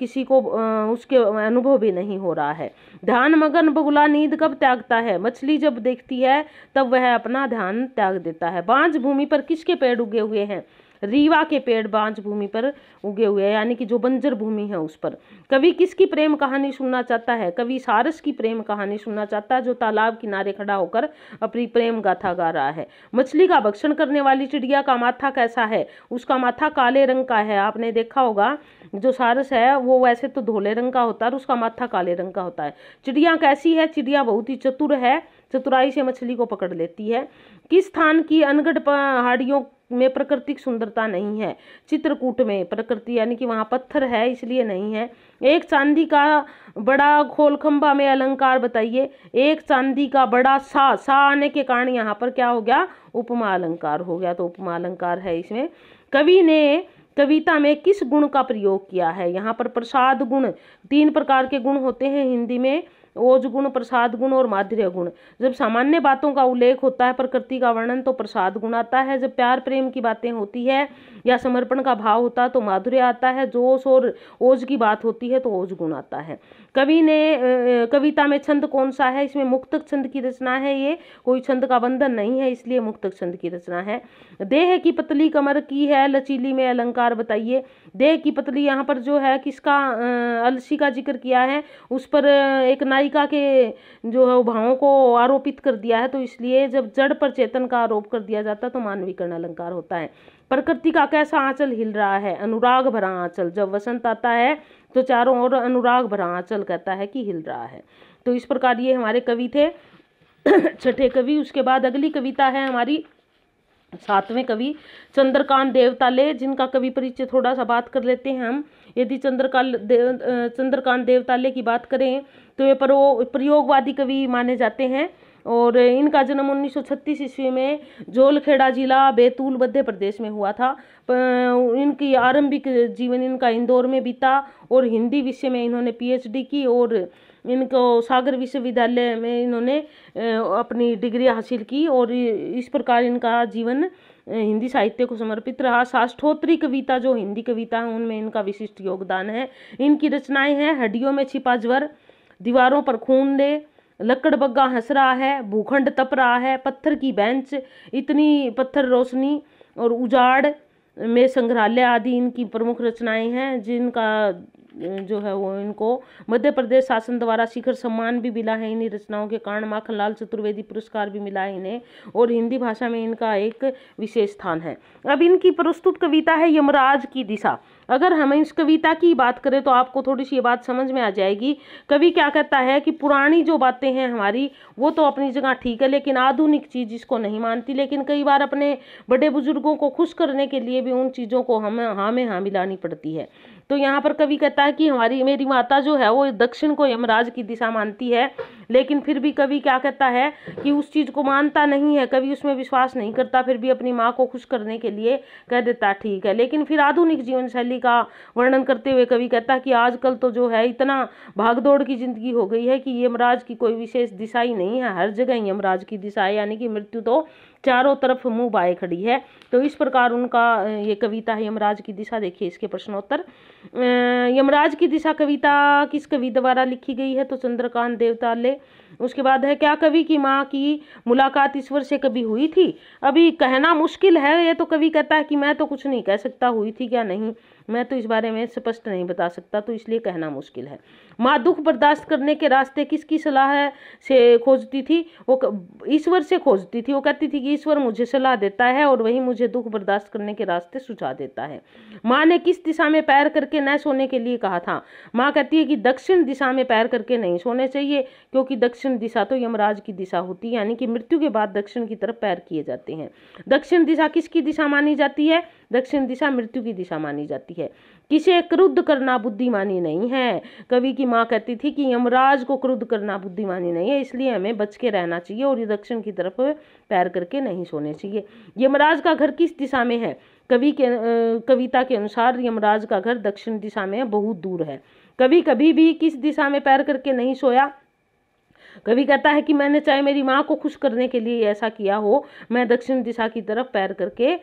[SPEAKER 1] किसी को आ, उसके अनुभव भी नहीं हो रहा है ध्यान मगन बगुला नींद कब त्यागता है मछली जब देखती है तब वह अपना ध्यान त्याग देता है बांझ भूमि पर किसके पेड़ उगे हुए हैं रीवा के पेड़ बांझ भूमि पर उगे हुए हैं यानी कि जो बंजर भूमि है उस पर कवि किसकी प्रेम कहानी सुनना चाहता है कवि सारस की प्रेम कहानी सुनना चाहता है जो तालाब किनारे खड़ा होकर अपनी प्रेम गाथा गा रहा है मछली का भक्षण करने वाली चिड़िया का माथा कैसा है उसका माथा काले रंग का है आपने देखा होगा जो सारस है वो वैसे तो धोले रंग का होता है और उसका माथा काले रंग का होता है चिड़िया कैसी है चिड़िया बहुत ही चतुर है चतुराई से मछली को पकड़ लेती है किस स्थान की अनगढ़ पहाड़ियों में प्राकृतिक सुंदरता नहीं है चित्रकूट में प्रकृति यानी कि वहाँ पत्थर है इसलिए नहीं है एक चांदी का बड़ा खोलखंबा में अलंकार बताइए एक चांदी का बड़ा सा सा आने के कारण यहाँ पर क्या हो गया उपमा अलंकार हो गया तो उपमा अलंकार है इसमें कवि ने कविता में किस गुण का प्रयोग किया है यहाँ पर प्रसाद गुण तीन प्रकार के गुण होते हैं हिंदी में ओज गुण प्रसाद गुण और माधुर्य गुण जब सामान्य बातों का उल्लेख होता है प्रकृति का वर्णन तो प्रसाद गुण आता है जब प्यार प्रेम की बातें होती है या समर्पण का भाव होता है तो माधुर्य आता है जोश और ओज की बात होती है तो ओज गुण आता है कवि ने कविता में छंद कौन सा है इसमें मुक्तक छंद की रचना है ये कोई छंद का बंधन नहीं है इसलिए मुक्तक छंद की रचना है देह की पतली कमर की है लचीली में अलंकार बताइए देह की पतली यहाँ पर जो है किसका अलसी का जिक्र किया है उस पर एक नायिका के जो है भावों को आरोपित कर दिया है तो इसलिए जब जड़ पर चेतन का आरोप कर दिया जाता है तो मानवीकरण अलंकार होता है प्रकृति का कैसा आंचल हिल रहा है अनुराग भरा आंचल जब वसंत आता है तो चारों ओर अनुराग भरा आंचल कहता है कि हिल रहा है तो इस प्रकार ये हमारे कवि थे *clears throat* छठे कवि उसके बाद अगली कविता है हमारी सातवें कवि चंद्रकांत देवताले जिनका कवि परिचय थोड़ा सा बात कर लेते हैं हम यदि चंद्रकांत देव चंद्रकांत देवताले की बात करें तो ये प्रयोगवादी कवि माने जाते हैं और इनका जन्म 1936 ईस्वी में जोलखेड़ा जिला बैतूल मध्य प्रदेश में हुआ था इनकी आरंभिक जीवन इनका इंदौर में बीता और हिंदी विषय में इन्होंने पीएचडी की और इनको सागर विश्वविद्यालय में इन्होंने अपनी डिग्री हासिल की और इस प्रकार इनका जीवन हिंदी साहित्य को समर्पित रहा साष्ठोत्री कविता जो हिंदी कविता है उनमें इनका विशिष्ट योगदान है इनकी रचनाएं हैं हड्डियों में छिपा ज्वर दीवारों पर खून दे लकड़बग्गा हंस रहा है भूखंड तप रहा है पत्थर की बेंच इतनी पत्थर रोशनी और उजाड़ में संग्रहालय आदि इनकी प्रमुख रचनाएं हैं जिनका जो है वो इनको मध्य प्रदेश शासन द्वारा शिखर सम्मान भी मिला है इन्हीं रचनाओं के कारण माखनलाल चतुर्वेदी पुरस्कार भी मिला है इन्हें और हिंदी भाषा में इनका एक विशेष स्थान है अब इनकी प्रस्तुत कविता है यमराज की दिशा अगर हम इस कविता की बात करें तो आपको थोड़ी सी ये बात समझ में आ जाएगी कवि क्या कहता है कि पुरानी जो बातें हैं हमारी वो तो अपनी जगह ठीक है लेकिन आधुनिक चीज़ इसको नहीं मानती लेकिन कई बार अपने बड़े बुजुर्गों को खुश करने के लिए भी उन चीज़ों को हमें हाँ में हाँ मिलानी पड़ती है तो यहाँ पर कवि कहता है कि हमारी मेरी माता जो है वो दक्षिण को यमराज की दिशा मानती है लेकिन फिर भी कवि क्या कहता है कि उस चीज़ को मानता नहीं है कवि उसमें विश्वास नहीं करता फिर भी अपनी माँ को खुश करने के लिए कह देता ठीक है लेकिन फिर आधुनिक जीवन शैली का वर्णन करते हुए कवि कहता है कि आजकल तो जो है इतना भागदौड़ की ज़िंदगी हो गई है कि यमराज की कोई विशेष दिशा ही नहीं है हर जगह यमराज की दिशा है यानी कि मृत्यु तो चारों तरफ मुंह बाए खड़ी है तो इस प्रकार उनका ये कविता है यमराज की दिशा देखिए इसके प्रश्नोत्तर यमराज की दिशा कविता किस कवि द्वारा लिखी गई है तो चंद्रकांत देवताले उसके बाद है क्या कवि की माँ की मुलाकात ईश्वर से कभी हुई थी अभी कहना मुश्किल है ये तो कवि कहता है कि मैं तो कुछ नहीं कह सकता हुई थी क्या नहीं मैं तो इस बारे में स्पष्ट नहीं बता सकता तो इसलिए कहना मुश्किल है माँ दुख बर्दाश्त करने के रास्ते किसकी सलाह है से खोजती थी वो ईश्वर से खोजती थी वो कहती थी कि ईश्वर मुझे सलाह देता है और वही मुझे दुख बर्दाश्त करने के रास्ते सुझा देता है माँ ने किस दिशा में पैर करके न सोने के लिए कहा था माँ कहती है कि दक्षिण दिशा में पैर करके नहीं सोने चाहिए क्योंकि दक्षिण दिशा तो यमराज की दिशा होती है यानी कि मृत्यु के बाद दक्षिण की तरफ पैर किए जाते हैं दक्षिण दिशा किसकी दिशा मानी जाती है दक्षिण दिशा मृत्यु की दिशा मानी जाती है जाती है किसे क्रुद्ध करना बुद्धिमानी नहीं है कवि की माँ कहती थी कि यमराज को क्रुद्ध करना बुद्धिमानी नहीं है इसलिए हमें बच के रहना चाहिए और दक्षिण की तरफ पैर करके नहीं सोने चाहिए यमराज का घर किस दिशा में है कवि के कविता के अनुसार यमराज का घर दक्षिण दिशा में बहुत दूर है कभी कभी भी किस दिशा में पैर करके नहीं सोया कवि कहता है कि मैंने चाहे मेरी माँ को खुश करने के लिए ऐसा किया हो मैं दक्षिण दिशा की तरफ पैर करके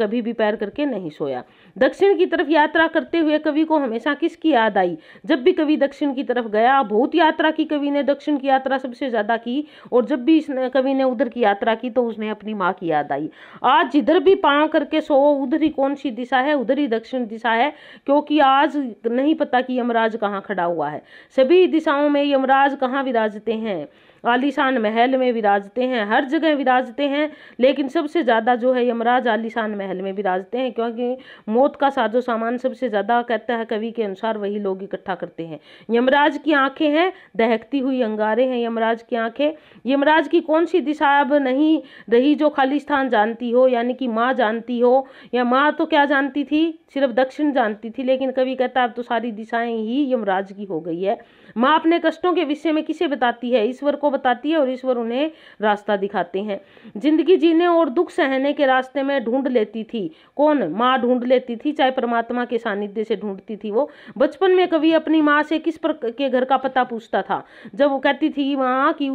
[SPEAKER 1] कभी भी पैर करके नहीं सोया दक्षिण की तरफ यात्रा करते हुए कवि को हमेशा किसकी याद आई जब भी कवि दक्षिण की तरफ गया बहुत यात्रा की कवि ने दक्षिण की यात्रा सबसे ज़्यादा की और जब भी इसने कवि ने उधर की यात्रा की तो उसने अपनी माँ की याद आई आज जिधर भी पाँव करके सो उधर ही कौन सी दिशा है उधर ही दक्षिण दिशा है क्योंकि आज नहीं पता कि यमराज कहाँ खड़ा हुआ है सभी दिशाओं में यमराज कहाँ विराजते विराजते हैं आलीशान महल में विराजते हैं हर जगह विराजते हैं लेकिन सबसे ज़्यादा जो है यमराज आलीशान महल में विराजते हैं क्योंकि मौत का साजो सामान सबसे ज़्यादा कहता है कवि के अनुसार वही लोग इकट्ठा करते हैं यमराज की आंखें हैं दहकती हुई अंगारे हैं यमराज की आंखें यमराज की कौन सी दिशा अब नहीं रही जो खाली स्थान जानती हो यानी कि माँ जानती हो या माँ तो क्या जानती थी सिर्फ दक्षिण जानती थी लेकिन कवि कहता अब तो सारी दिशाएं ही यमराज की हो गई है माँ अपने कष्टों के विषय में किसे बताती है ईश्वर को बताती है और ईश्वर उन्हें रास्ता दिखाते हैं जिंदगी जीने और दुख सहने के रास्ते में ढूंढ लेती थी कौन माँ ढूंढ लेती थी चाहे परमात्मा के सानिध्य से ढूंढती थी वो बचपन में कभी अपनी माँ से किस पर के घर का पता पूछता था जब वो कहती थी माँ कि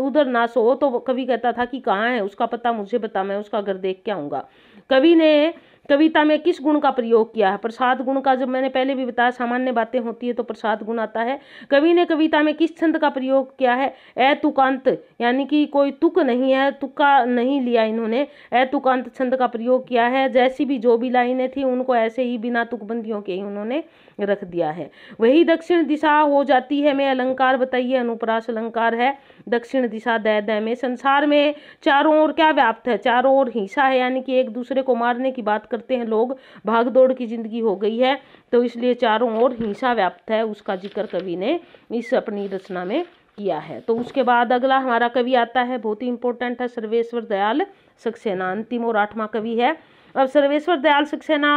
[SPEAKER 1] उधर ना सो तो कभी कहता था कि कहाँ है उसका पता मुझे बता मैं उसका घर देख के आऊँगा कवि ने कविता में किस गुण का प्रयोग किया है प्रसाद गुण का जब मैंने पहले भी बताया सामान्य बातें होती है तो प्रसाद गुण आता है कवि ने कविता में किस छंद का प्रयोग किया है ए तुकांत यानी कि कोई तुक नहीं है तुक्का नहीं लिया इन्होंने तुकांत छंद का प्रयोग किया है जैसी भी जो भी लाइनें थी उनको ऐसे ही बिना तुकबंदियों के ही उन्होंने रख दिया है वही दक्षिण दिशा हो जाती है मैं अलंकार बताइए अनुप्रास अलंकार है दक्षिण दिशा दय दय में संसार में चारों ओर क्या व्याप्त है चारों ओर हिंसा है यानी कि एक दूसरे को मारने की बात करते हैं लोग भाग दौड़ की जिंदगी हो गई है तो इसलिए चारों ओर हिंसा व्याप्त है उसका जिक्र कवि ने इस अपनी रचना में किया है तो उसके बाद अगला हमारा कवि आता है बहुत ही इंपॉर्टेंट है सर्वेश्वर दयाल सक्सेना अंतिम और आठवां कवि है अब सर्वेश्वर दयाल सक्सेना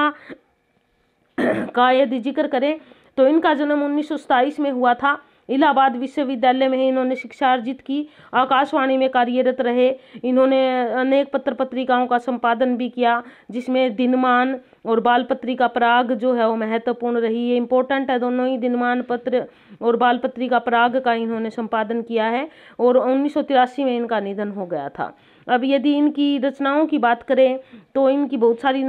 [SPEAKER 1] का यदि जिक्र करें तो इनका जन्म उन्नीस में हुआ था इलाहाबाद विश्वविद्यालय में इन्होंने शिक्षा अर्जित की आकाशवाणी में कार्यरत रहे इन्होंने अनेक पत्र पत्रिकाओं का संपादन भी किया जिसमें दिनमान और बाल पत्रिका पराग जो है वो महत्वपूर्ण रही है इम्पोर्टेंट है दोनों ही दिनमान पत्र और बाल पत्रिका पराग का इन्होंने संपादन किया है और उन्नीस में इनका निधन हो गया था अब यदि इनकी रचनाओं की बात करें तो इनकी बहुत सारी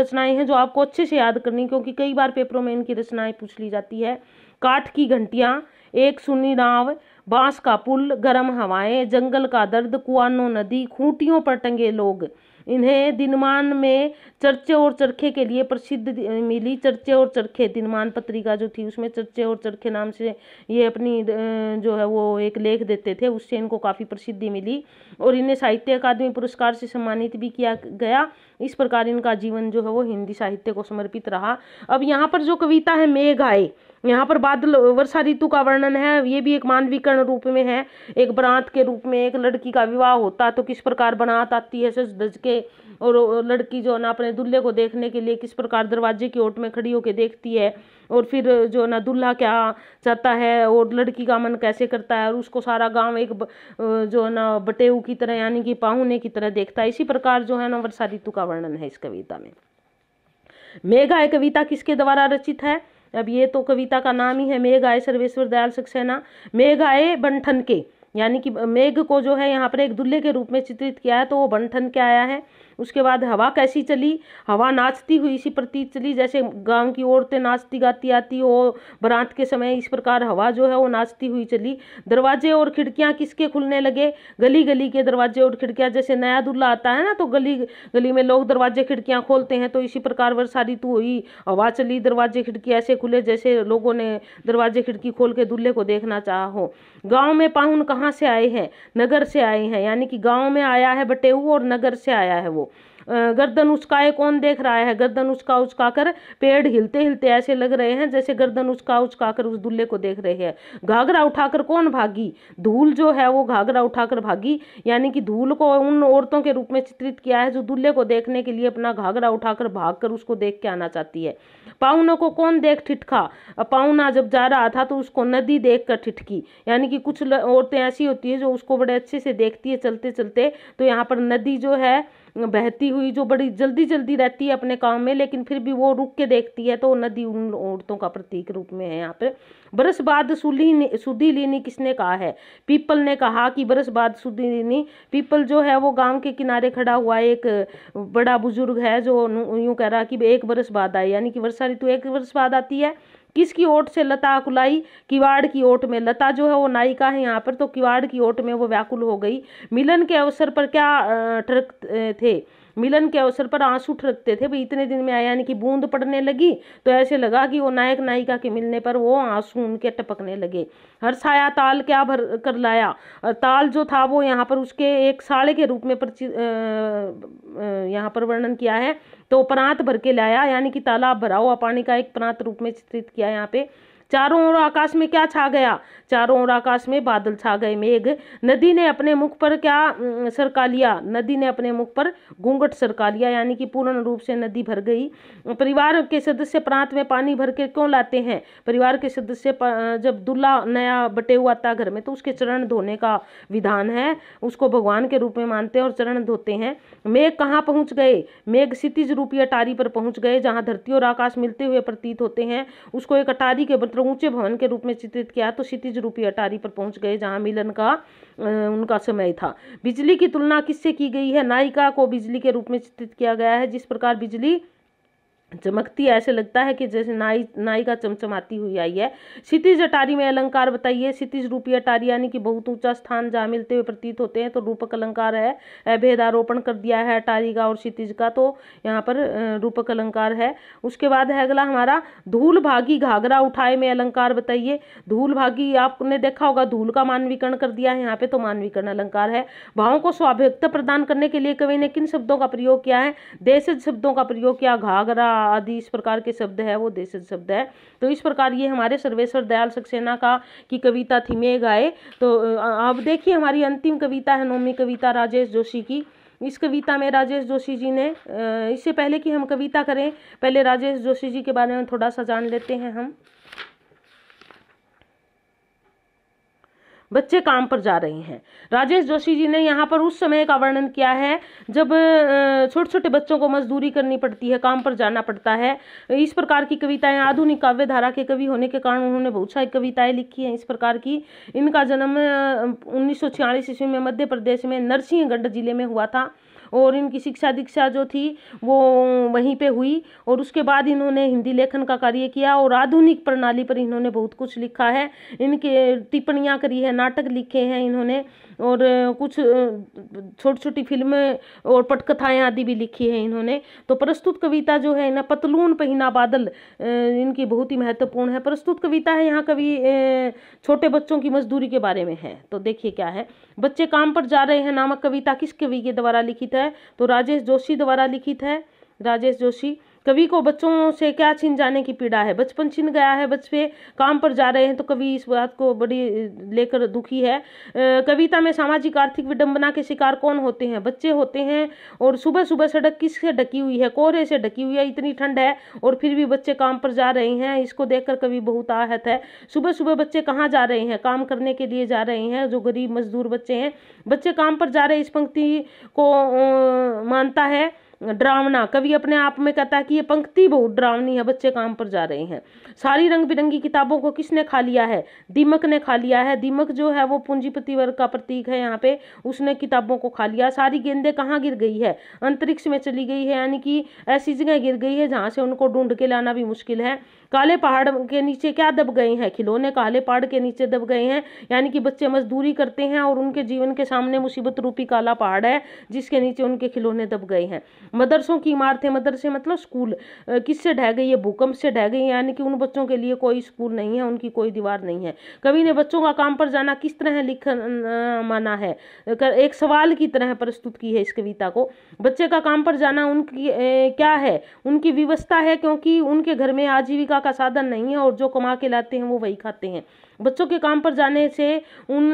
[SPEAKER 1] रचनाएं हैं जो आपको अच्छे से याद करनी क्योंकि कई बार पेपरों में इनकी रचनाएं पूछ ली जाती है काठ की घंटियाँ एक सुनी नाव बांस का पुल गर्म हवाएं जंगल का दर्द कुआनो नदी खूंटियों पर टंगे लोग इन्हें दिनमान में चर्चे और चरखे के लिए प्रसिद्ध मिली चर्चे और चरखे दिनमान पत्रिका जो थी उसमें चर्चे और चरखे नाम से ये अपनी जो है वो एक लेख देते थे उससे इनको काफ़ी प्रसिद्धि मिली और इन्हें साहित्य अकादमी पुरस्कार से सम्मानित भी किया गया इस प्रकार इनका जीवन जो है वो हिंदी साहित्य को समर्पित रहा अब यहाँ पर जो कविता है मेघ आए यहाँ पर बादल वर्षा ऋतु का वर्णन है ये भी एक मानवीकरण रूप में है एक बरात के रूप में एक लड़की का विवाह होता तो किस प्रकार बरात आती है सज धज के और लड़की जो है ना अपने दूल्हे को देखने के लिए किस प्रकार दरवाजे की ओट में खड़ी होकर देखती है और फिर जो है ना दूल्हा क्या चाहता है और लड़की का मन कैसे करता है और उसको सारा गांव एक जो है ना बटेऊ की तरह यानी कि पाहुने की तरह देखता है इसी प्रकार जो है ना वर्षा ऋतु का वर्णन है इस कविता में मेघा कविता किसके द्वारा रचित है अब ये तो कविता का नाम ही है मेघ आए सर्वेश्वर दयाल सक्सेना मेघ आए बंठन के यानी कि मेघ को जो है यहाँ पर एक दुल्हे के रूप में चित्रित किया है तो वो बंठन के आया है उसके बाद हवा कैसी चली हवा नाचती हुई इसी प्रतीत चली जैसे गांव की औरतें नाचती गाती आती हो बरात के समय इस प्रकार हवा जो है वो नाचती हुई चली दरवाजे और खिड़कियाँ किसके खुलने लगे गली गली के दरवाजे और खिड़कियाँ जैसे नया दुल्ला आता है ना तो गली गली में लोग दरवाजे खिड़कियाँ खोलते हैं तो इसी प्रकार वर्षा ऋतु हुई हवा चली दरवाजे खिड़की ऐसे खुले जैसे लोगों ने दरवाजे खिड़की खोल के दूल्हे को देखना चाह हो गाँव में पाहुन कहाँ से आए हैं नगर से आए हैं यानी कि गाँव में आया है बटेऊ और नगर से आया है वो गर्दन है कौन देख रहा है गर्दन उसका उसका कर पेड़ हिलते हिलते ऐसे लग रहे हैं जैसे गर्दन उसका उचका कर उस दूल्हे को देख रहे हैं घाघरा उठाकर कौन भागी धूल जो है वो घाघरा उठाकर भागी यानी कि धूल को उन औरतों के रूप में चित्रित किया है जो दूल्हे को देखने के लिए अपना घाघरा उठाकर भाग कर उसको देख के आना चाहती है पाउनों को कौन देख ठिठका पाउना जब जा रहा था तो उसको नदी देख कर ठिठकी यानी कि कुछ औरतें ऐसी होती है जो उसको बड़े अच्छे से देखती है चलते चलते तो यहाँ पर नदी जो है बहती हुई जो बड़ी जल्दी जल्दी रहती है अपने काम में लेकिन फिर भी वो रुक के देखती है तो नदी उन औरतों का प्रतीक रूप में है यहाँ पे बरस बाद सुली सुधी लीनी किसने कहा है पीपल ने कहा कि बरस बाद सुधी लीनी पीपल जो है वो गांव के किनारे खड़ा हुआ एक बड़ा बुजुर्ग है जो यूँ कह रहा कि एक बरस बाद आए यानी कि वर्षा ऋतु एक वर्ष बाद आती है किसकी ओट से लता कुलाई किवाड़ की ओट में लता जो है वो नायिका है यहाँ पर तो किवाड़ की ओट में वो व्याकुल हो गई मिलन के अवसर पर क्या ट्रक थे मिलन के अवसर पर आंसू ठरकते थे भाई इतने दिन में आया यानी कि बूंद पड़ने लगी तो ऐसे लगा कि वो नायक नायिका के मिलने पर वो आंसू उनके टपकने लगे हर साया ताल क्या भर कर लाया और ताल जो था वो यहाँ पर उसके एक साड़े के रूप में यहाँ पर वर्णन किया है तो प्रांत भर के लाया यानी कि तालाब भरा हुआ पानी का एक प्रांत रूप में चित्रित किया यहाँ पे चारों ओर आकाश में क्या छा गया चारों ओर आकाश में बादल छा गए मेघ नदी ने अपने मुख पर क्या सरका लिया नदी ने अपने मुख पर घूंघट सरका लिया यानी कि पूर्ण रूप से नदी भर गई परिवार के सदस्य प्रांत में पानी भर के क्यों लाते हैं परिवार के सदस्य जब दूल्हा नया बटे हुआ था घर में तो उसके चरण धोने का विधान है उसको भगवान के रूप में मानते हैं और चरण धोते हैं मेघ कहाँ पहुँच गए मेघ क्षितिज रूपी अटारी पर पहुँच गए जहाँ धरती और आकाश मिलते हुए प्रतीत होते हैं उसको एक अटारी के ऊंचे भवन के रूप में चित्रित किया तो क्षितिज रूपी अटारी पर पहुंच गए जहां मिलन का उनका समय था बिजली की तुलना किससे की गई है नायिका को बिजली के रूप में चित्रित किया गया है जिस प्रकार बिजली चमकती ऐसे लगता है कि जैसे नाई नाई का चमचमाती हुई आई है क्षितिज अटारी में अलंकार बताइए क्षितिज रूपी अटारी यानी कि बहुत ऊंचा स्थान जहाँ मिलते हुए प्रतीत होते हैं तो रूपक अलंकार है भेदारोपण कर दिया है अटारी का और क्षितिज का तो यहाँ पर रूपक अलंकार है उसके बाद है अगला हमारा धूल भागी घाघरा उठाए में अलंकार बताइए धूल भागी आपने देखा होगा धूल का मानवीकरण कर दिया है यहाँ पे तो मानवीकरण अलंकार है भावों को स्वाभिकता प्रदान करने के लिए कवि ने किन शब्दों का प्रयोग किया है देश शब्दों का प्रयोग किया घाघरा आदि इस प्रकार के शब्द है वो देश शब्द है तो इस प्रकार ये हमारे सर्वेश्वर दयाल सक्सेना का की कविता थी मे गाए तो अब देखिए हमारी अंतिम कविता है नौमी कविता राजेश जोशी की इस कविता में राजेश जोशी जी ने इससे पहले कि हम कविता करें पहले राजेश जोशी जी के बारे में थोड़ा सा जान लेते हैं हम बच्चे काम पर जा रहे हैं राजेश जोशी जी ने यहाँ पर उस समय का वर्णन किया है जब छोटे छोटे बच्चों को मजदूरी करनी पड़ती है काम पर जाना पड़ता है इस प्रकार की कविताएं आधुनिक काव्य धारा के कवि होने के कारण उन्होंने बहुत सारी कविताएं लिखी हैं इस प्रकार की इनका जन्म उन्नीस सौ ईस्वी में मध्य प्रदेश में नरसिंहगढ़ जिले में हुआ था और इनकी शिक्षा दीक्षा जो थी वो वहीं पे हुई और उसके बाद इन्होंने हिंदी लेखन का कार्य किया और आधुनिक प्रणाली पर इन्होंने बहुत कुछ लिखा है इनके टिप्पणियाँ करी है नाटक लिखे हैं इन्होंने और कुछ छोटी छोटी फिल्में और पटकथाएँ आदि भी लिखी है इन्होंने तो प्रस्तुत कविता जो है ना पतलून पहना बादल इनकी बहुत ही महत्वपूर्ण है प्रस्तुत कविता है यहाँ कवि छोटे बच्चों की मजदूरी के बारे में है तो देखिए क्या है बच्चे काम पर जा रहे हैं नामक कविता किस कवि के द्वारा लिखी थी है तो राजेश जोशी द्वारा लिखित है राजेश जोशी कवि को बच्चों से क्या छिन जाने की पीड़ा है बचपन छिन गया है बच्चे काम पर जा रहे हैं तो कवि इस बात को बड़ी लेकर दुखी है कविता में सामाजिक आर्थिक विडंबना के शिकार कौन होते हैं बच्चे होते हैं और सुबह सुबह सड़क किससे ढकी हुई है कोहरे से ढकी हुई है इतनी ठंड है और फिर भी बच्चे काम पर जा रहे हैं इसको देखकर कवि बहुत आहत है सुबह सुबह बच्चे कहाँ जा रहे हैं काम करने के लिए जा रहे हैं जो गरीब मजदूर बच्चे हैं बच्चे काम पर जा रहे इस पंक्ति को मानता है ड्रावना कवि अपने आप में कहता है कि ये पंक्ति बहुत ड्रावनी है बच्चे काम पर जा रहे हैं सारी रंग बिरंगी किताबों को किसने खा लिया है दीमक ने खा लिया है दीमक जो है वो पूंजीपति वर्ग का प्रतीक है यहाँ पे उसने किताबों को खा लिया सारी गेंदे कहाँ गिर गई है अंतरिक्ष में चली गई है यानी कि ऐसी जगह गिर गई है जहाँ से उनको ढूंढ के लाना भी मुश्किल है काले पहाड़ के नीचे क्या दब गए हैं खिलौने काले पहाड़ के नीचे दब गए हैं यानी कि बच्चे मजदूरी करते हैं और उनके जीवन के सामने मुसीबत रूपी काला पहाड़ है जिसके नीचे उनके खिलौने दब गए हैं मदरसों की इमारतें मदरसे मतलब स्कूल किससे ढह गई है भूकंप से ढह गई यानी कि उन बच्चों के लिए कोई स्कूल नहीं है उनकी कोई दीवार नहीं है कवि ने बच्चों का काम पर जाना किस तरह लिख माना है एक सवाल की तरह प्रस्तुत की है इस कविता को बच्चे का काम पर जाना उनकी ए, क्या है उनकी व्यवस्था है क्योंकि उनके घर में आजीविका का साधन नहीं है और जो कमा के लाते हैं वो वही खाते हैं बच्चों के काम पर जाने से उन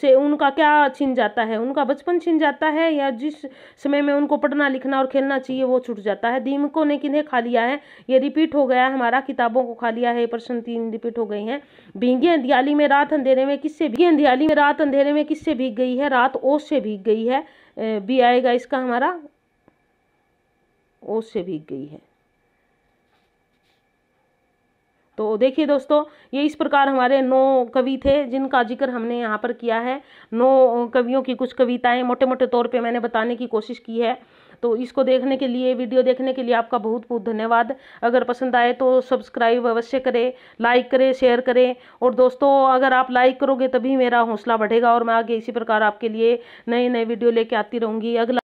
[SPEAKER 1] से उनका क्या छिन जाता है उनका बचपन छिन जाता है या जिस समय में उनको पढ़ना लिखना और खेलना चाहिए वो छूट जाता है दीमकों ने किन्हें खा लिया है ये रिपीट हो गया हमारा किताबों को खा लिया है प्रश्न तीन रिपीट हो गई हैं भींगे अंधियाली में रात अंधेरे में किससे भीगी अंधियाली में रात अंधेरे में किससे भीग गई है रात ओस से भीग गई है भी आएगा इसका हमारा ओस से भीग गई है तो देखिए दोस्तों ये इस प्रकार हमारे नौ कवि थे जिनका जिक्र हमने यहाँ पर किया है नौ कवियों की कुछ कविताएं मोटे मोटे तौर पे मैंने बताने की कोशिश की है तो इसको देखने के लिए वीडियो देखने के लिए आपका बहुत बहुत धन्यवाद अगर पसंद आए तो सब्सक्राइब अवश्य करें लाइक करें शेयर करें और दोस्तों अगर आप लाइक करोगे तभी मेरा हौसला बढ़ेगा और मैं आगे इसी प्रकार आपके लिए नए नए वीडियो लेके आती रहूँगी अगला